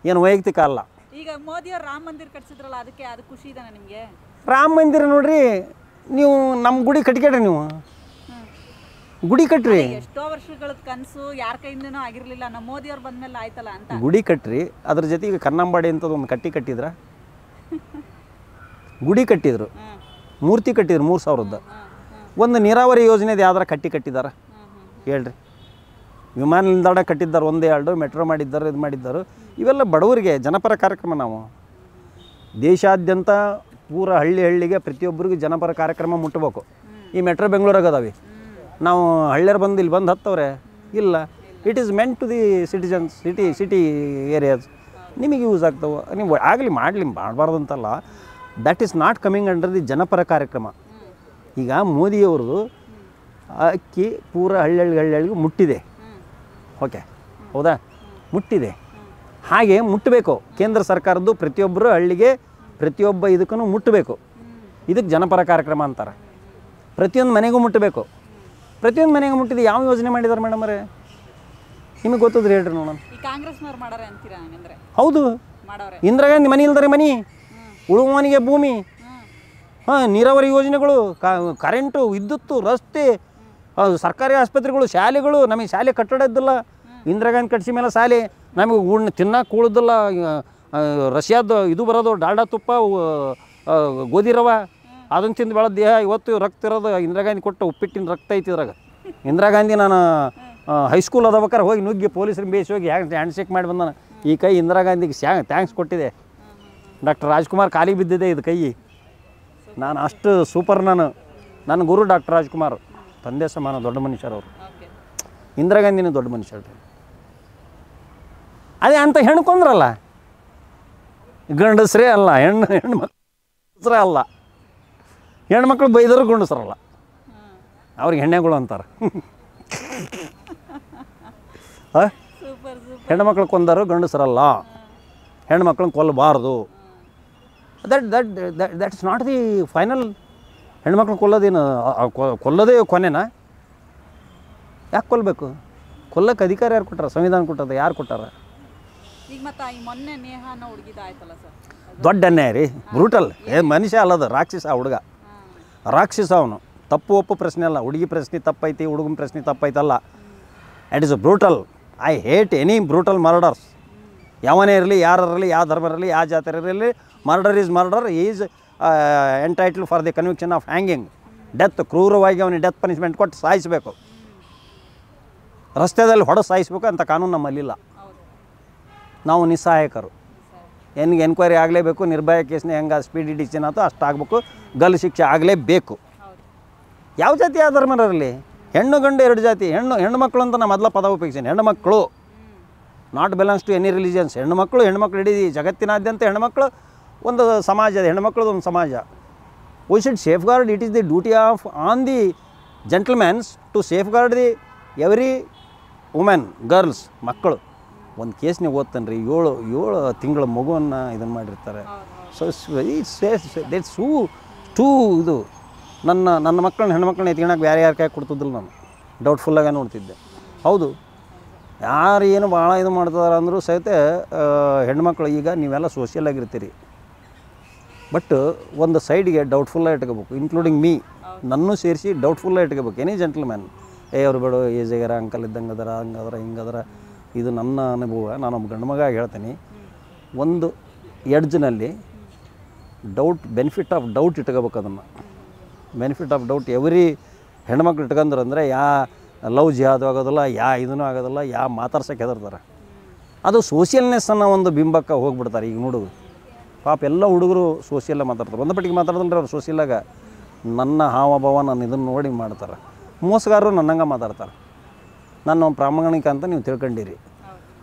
ಏನು ವೈಯಕ್ತಿಕ ಅಲ್ಲ ಈಗ ಮೋದಿಯವರು ರಾಮ ಮಂದಿರ ಕಟ್ಟಿಸಿದ್ರಲ್ಲ ಅದಕ್ಕೆ ಅದು ಖುಷಿ ಇದೆ ನಿಮಗೆ ರಾಮ ಮಂದಿರ ನೋಡ್ರಿ ನೀವು ನಮ್ಮ ಗುಡಿ ಕಟ್ಕೇಡ್ರಿ ನೀವು ಗುಡಿ ಕಟ್ರಿ ಎಷ್ಟೋ ವರ್ಷಗಳ ಕನಸು ಯಾರ ಕೈಯಿಂದನೂ ಆಗಿರಲಿಲ್ಲ ನಮ್ಮ ಮೋದಿಯವ್ರು ಬಂದ್ಮೇಲೆ ಆಯ್ತಲ್ಲ ಅಂತ ಗುಡಿ ಕಟ್ರಿ ಅದ್ರ ಜೊತೆಗೆ ಕನ್ನಂಬಾಡಿ ಅಂತದ್ದು ಒಂದು ಕಟ್ಟಿ ಕಟ್ಟಿದ್ರ ಗುಡಿ ಕಟ್ಟಿದ್ರು ಮೂರ್ತಿ ಕಟ್ಟಿದ್ರು ಮೂರು ಸಾವಿರದ್ದು ಒಂದು ನೀರಾವರಿ ಯೋಜನೆದು ಯಾವ್ದಾರ ಕಟ್ಟಿ ಕಟ್ಟಿದಾರ ಹೇಳ್ರಿ ವಿಮಾನ ನಿಲ್ದಾಣ ಕಟ್ಟಿದ್ದಾರೆ ಒಂದು ಎರಡು ಮೆಟ್ರೋ ಮಾಡಿದ್ದಾರೆ ಇದು ಮಾಡಿದ್ದರು ಇವೆಲ್ಲ ಬಡವರಿಗೆ ಜನಪರ ಕಾರ್ಯಕ್ರಮ ನಾವು ದೇಶಾದ್ಯಂತ ಪೂರ ಹಳ್ಳಿ ಹಳ್ಳಿಗೆ ಪ್ರತಿಯೊಬ್ಬರಿಗೂ ಜನಪರ ಕಾರ್ಯಕ್ರಮ ಮುಟ್ಟಬೇಕು ಈ ಮೆಟ್ರೋ ಬೆಂಗಳೂರಾಗ ಅದಾವೆ ನಾವು ಹಳ್ಳಿಯರು ಬಂದು ಇಲ್ಲಿ ಬಂದು ಹತ್ತವ್ರೆ ಇಲ್ಲ it is meant to the citizens city city areas ನಿಮಗೆ ಯೂಸ್ ಆಗ್ತವೆ ನೀವು ಆಗಲಿ ಮಾಡಲಿ ಮಾಡಬಾರ್ದು ಅಂತಲ್ಲ that is not coming under the ಜನಪರ ಕಾರ್ಯಕ್ರಮ ಈಗ ಮೋದಿಯವರು ಅಕ್ಕಿ ಪೂರ ಹಳ್ಳಿ ಹಳ್ಳಿಗೂ ಮುಟ್ಟಿದೆ ಓಕೆ ಹೌದಾ ಮುಟ್ಟಿದೆ ಹಾಗೆ ಮುಟ್ಟಬೇಕು ಕೇಂದ್ರ ಸರ್ಕಾರದ್ದು ಪ್ರತಿಯೊಬ್ಬರು ಹಳ್ಳಿಗೆ ಪ್ರತಿಯೊಬ್ಬ ಇದಕ್ಕೂ ಮುಟ್ಟಬೇಕು ಇದಕ್ಕೆ ಜನಪರ ಕಾರ್ಯಕ್ರಮ ಅಂತಾರೆ ಪ್ರತಿಯೊಂದು ಮನೆಗೂ ಮುಟ್ಟಬೇಕು ಪ್ರತಿಯೊಂದು ಮನೆಗೂ ಮುಟ್ಟಿದೆ ಯಾವ ಯೋಜನೆ ಮಾಡಿದ್ದಾರೆ ಅವರೇ ನಿಮಗೆ ಗೊತ್ತದ್ರಿ ಹೇಳ್ರಿ ನೋಡೋಣ ಹೌದು ಇಂದಿರಾ ಗಾಂಧಿ ಮನೆ ಇಲ್ದರೆ ಮನೆ ಉಳುವನಿಗೆ ಭೂಮಿ ಹಾಂ ನೀರಾವರಿ ಯೋಜನೆಗಳು ಕರೆಂಟು ವಿದ್ಯುತ್ತು ರಸ್ತೆ ಹೌದು ಸರ್ಕಾರಿ ಆಸ್ಪತ್ರೆಗಳು ಶಾಲೆಗಳು ನಮಗೆ ಶಾಲೆ ಕಟ್ಟಡ ಇದ್ದಿಲ್ಲ ಇಂದಿರಾ ಗಾಂಧಿ ಮೇಲೆ ಶಾಲೆ ನಮಗೆ ಉಣ್ಣ ತಿನ್ನಕ್ಕೆ ಕೂಳದಲ್ಲ ರಷ್ಯಾದ ಇದು ಬರೋದು ಡಾಲ್ಡಾ ತುಪ್ಪ ಗೋಧಿ ರವ ಅದನ್ನು ತಿಂದು ಬೆಳೆದ ದೇಹ ಇವತ್ತು ರಕ್ತ ಇರೋದು ಇಂದಿರಾ ಗಾಂಧಿ ಕೊಟ್ಟು ಉಪ್ಪಿಟ್ಟಿನ ರಕ್ತ ಐತಿ ಇದ್ರಾಗ ಇಂದಿರಾ ಗಾಂಧಿ ನಾನು ಹೈಸ್ಕೂಲ್ ಅದಬೇಕಾರೆ ಹೋಗಿ ನುಗ್ಗಿ ಪೊಲೀಸರಿಗೆ ಬೇಯಿಸಿ ಹೋಗಿ ಹ್ಯಾಂಡ್ ಹ್ಯಾಂಡ್ ಶೇಕ್ ಮಾಡಿ ಬಂದಾನ ಈ ಕೈ ಇಂದಿರಾ ಗಾಂಧಿಗೆ ಶ್ಯಾ ಥ್ಯಾಂಕ್ಸ್ ಕೊಟ್ಟಿದೆ ಡಾಕ್ಟರ್ ರಾಜ್ಕುಮಾರ್ ಖಾಲಿ ಬಿದ್ದಿದೆ ಇದು ಕೈ ನಾನು ಅಷ್ಟು ಸೂಪರ್ ನಾನು ನನ್ನ ಗುರು ಡಾಕ್ಟರ್ ರಾಜ್ಕುಮಾರ್ ತಂದೆ ಸಮಾನ ದೊಡ್ಡ ಮನುಷ್ಯರು ಅವರು ಇಂದಿರಾ ಗಾಂಧಿನೂ ದೊಡ್ಡ ಮನುಷ್ಯರು ಅದೇ ಅಂತ ಹೆಣ್ಕೊಂಡ್ರಲ್ಲ ಕೊಂದ್ರಲ್ಲ ಗಂಡಸ್ರೇ ಅಲ್ಲ ಹೆಣ್ಣು ಹೆಣ್ಮಕ್ಳು ಅಲ್ಲ ಹೆಣ್ಮಕ್ಳು ಬೈದರು ಗಂಡಸ್ರಲ್ಲ ಅವ್ರಿಗೆ ಹೆಣ್ಣೆಗಳು ಅಂತಾರೆ ಹೆಣ್ಮಕ್ಳು ಕೊಂದರು ಗಂಡಸ್ರಲ್ಲ ಹೆಣ್ಮಕ್ಳನ್ನ ಕೊಲ್ಲಬಾರ್ದು that that is not the final ಹೆಣ್ಮಕ್ಳು ಕೊಲ್ಲೋದೇನು ಕೊಲ್ಲೋದೇ ಕೊನೆನಾ ಯಾಕೆ ಕೊಲ್ಲಬೇಕು ಕೊಲ್ಲಕ್ಕೆ ಅಧಿಕಾರ ಯಾರು ಕೊಟ್ಟಾರ ಸಂವಿಧಾನ ಕೊಟ್ಟದ ಯಾರು ಕೊಟ್ಟಾರ ದೊಡ್ಡ ಅನ್ಯಾಯ ರೀ ಬ್ರೂಟಲ್ ಏ ಮನುಷ್ಯ ಅಲ್ಲದ ರಾಕ್ಷಸ ಹುಡುಗ ರಾಕ್ಷಸ ಅವನು ತಪ್ಪು ಒಪ್ಪು ಪ್ರಶ್ನೆ ಅಲ್ಲ ಹುಡುಗಿ ಪ್ರಶ್ನೆ ತಪ್ಪೈತಿ ಹುಡುಗನ ಪ್ರಶ್ನೆ ತಪ್ಪೈತಲ್ಲ and is brutal I hate any brutal murders ಯಾವನೇ ಇರಲಿ ಯಾರಲ್ಲಿ ಇರಲಿ ಯಾವ ಧರ್ಮ ಇರಲಿ ಯಾವ ಜಾತ್ರೆ ಇರಲಿ murder is murder is entitle for the conviction of hanging death ಕ್ರೂರವಾಗಿ ಅವನಿಗೆ ಡೆತ್ ಪನಿಷ್ಮೆಂಟ್ ಕೊಟ್ಟು ಸಾಯಿಸಬೇಕು ರಸ್ತೆದಲ್ಲಿ ಹೊಡೆ ಸಾಯಿಸ್ಬೇಕು ಅಂತ ಕಾನೂನು ನಮ್ಮಲ್ಲಿಲ್ಲ ನಾವು ನಿಸ್ಸಹಾಯಕರು ಹೆಂಗೆ ಎನ್ಕ್ವೈರಿ ಆಗಲೇಬೇಕು ನಿರ್ಭಯ ಕೇಸ್ನ ಹೆಂಗೆ ಸ್ಪೀಡ್ ಡಿಸಿಷನ್ ಆತೋ ಅಷ್ಟು ಆಗಬೇಕು ಗಲ್ಲು ಶಿಕ್ಷೆ ಆಗಲೇಬೇಕು ಯಾವ ಜಾತಿ ಆ ಧರ್ಮರಲ್ಲಿ ಹೆಣ್ಣು ಗಂಡು ಎರಡು ಜಾತಿ ಹೆಣ್ಣು ಹೆಣ್ಣು ಮಕ್ಕಳು ಅಂತ ನಾನು ಮೊದಲ ಪದ ಉಪಯೋಗಿಸ್ತೀನಿ ಹೆಣ್ಣು ಮಕ್ಕಳು not balance to any religions ಹೆಣ್ಣು ಮಕ್ಕಳು ಹೆಣ್ಣು ಮಕ್ಕಳು ಇಡೀ ಜಗತ್ತಿನಾದ್ಯಂತ ಹೆಣ್ಣು ಮಕ್ಕಳು ಒಂದು ಸಮಾಜ ಹೆಣ್ಮಕ್ಳದ್ದು ಒಂದು ಸಮಾಜ why should safeguard it is the duty of on the gentlemans to safeguard the every women girls ಮಕ್ಕಳು ಒಂದು ಕೇಸ್ನಾಗ ಓದ್ತಾನೆ ರೀ ಏಳು ಏಳು ತಿಂಗಳ ಮಗುವನ್ನು ಇದನ್ನು ಮಾಡಿರ್ತಾರೆ so very safe that so too ಇದು ನನ್ನ ನನ್ನ ಮಕ್ಕಳನ್ನ ಹೆಣ್ಮಕ್ಳನ್ನ ಎತ್ಕೊಳಕ್ಕೆ ಬೇರೆ ಯಾರು ಕೈ ಕೊಡ್ತಿದ್ದಿಲ್ಲ ನಾನು ಡೌಟ್ಫುಲ್ಲಾಗೆ ನೋಡ್ತಿದ್ದೆ ಹೌದು ಯಾರು ಏನು ಭಾಳ ಇದು ಮಾಡ್ತಾರೆ ಅಂದರೂ ಸಹಿತ ಹೆಣ್ಮಕ್ಳು ಈಗ ನೀವೆಲ್ಲ ಸೋಷಿಯಲ್ ಆಗಿರ್ತೀರಿ ಬಟ್ uh, ಒಂದು ಸೈಡ್ಗೆ ಡೌಟ್ಫುಲ್ಲಾಗಿ ಇಟ್ಕೋಬೇಕು ಇನ್ಕ್ಲೂಡಿಂಗ್ ಮೀ ನನ್ನೂ ಸೇರಿಸಿ ಡೌಟ್ಫುಲ್ಲಾಗಿ ಇಟ್ಕೋಬೇಕು ಜೆಂಟ್ಲ್ ಮ್ಯಾನ್ ಏ ಅವ್ರು ಬೇಡ ಜಾಗ್ಯಾರ ಅಂಕಲ್ ಇದ್ದಂಗೆ ಅದರ ಹಂಗಾದ್ರೆ ಹಿಂಗದ್ರ ಇದು ನನ್ನ ಅನುಭವ ನಾನು ಒಬ್ಬ ಗಂಡು ಮಗ ಹೇಳ್ತೀನಿ ಒಂದು ಎಡ್ಜ್ನಲ್ಲಿ ಡೌಟ್ ಬೆನಿಫಿಟ್ ಆಫ್ ಡೌಟ್ ಇಟ್ಕೋಬೇಕು ಅದನ್ನು ಬೆನಿಫಿಟ್ ಆಫ್ ಡೌಟ್ ಎವ್ರಿ ಹೆಣ್ಮಕ್ಳು ಇಟ್ಕೊಂಡ್ರು ಅಂದರೆ ಯಾ ಲವ್ ಜಿಹಾದು ಆಗೋದಿಲ್ಲ ಯಾ ಇದನ್ನೂ ಆಗೋದಿಲ್ಲ ಯಾ ಮಾತಾಡ್ಸೋಕೆ ಹೆದರ್ತಾರೆ ಅದು ಸೋಷಿಯಲ್ನೆಸ್ ಅನ್ನೋ ಒಂದು ಬಿಂಬಕ್ಕೆ ಹೋಗ್ಬಿಡ್ತಾರೆ ಈಗ ನೋಡೋದು ಪಾಪ ಎಲ್ಲ ಹುಡುಗರು ಸೋಷಿಯಲ್ಲ ಮಾತಾಡ್ತಾರೆ ಒಂದು ಪಟ್ಟಿಗೆ ಮಾತಾಡ್ದಂದ್ರೆ ಅವ್ರು ಸೋಷಿಯಲ್ಲಾಗ ನನ್ನ ಹಾವಭಾವ ನಾನು ಇದನ್ನು ನೋಡಿ ಮಾಡ್ತಾರೆ ಮೋಸಗಾರರು ನನ್ನಂಗೆ ಮಾತಾಡ್ತಾರೆ ನಾನು ಪ್ರಾಮಾಣಿಕ ಅಂತ ನೀವು ತಿಳ್ಕೊಂಡಿರಿ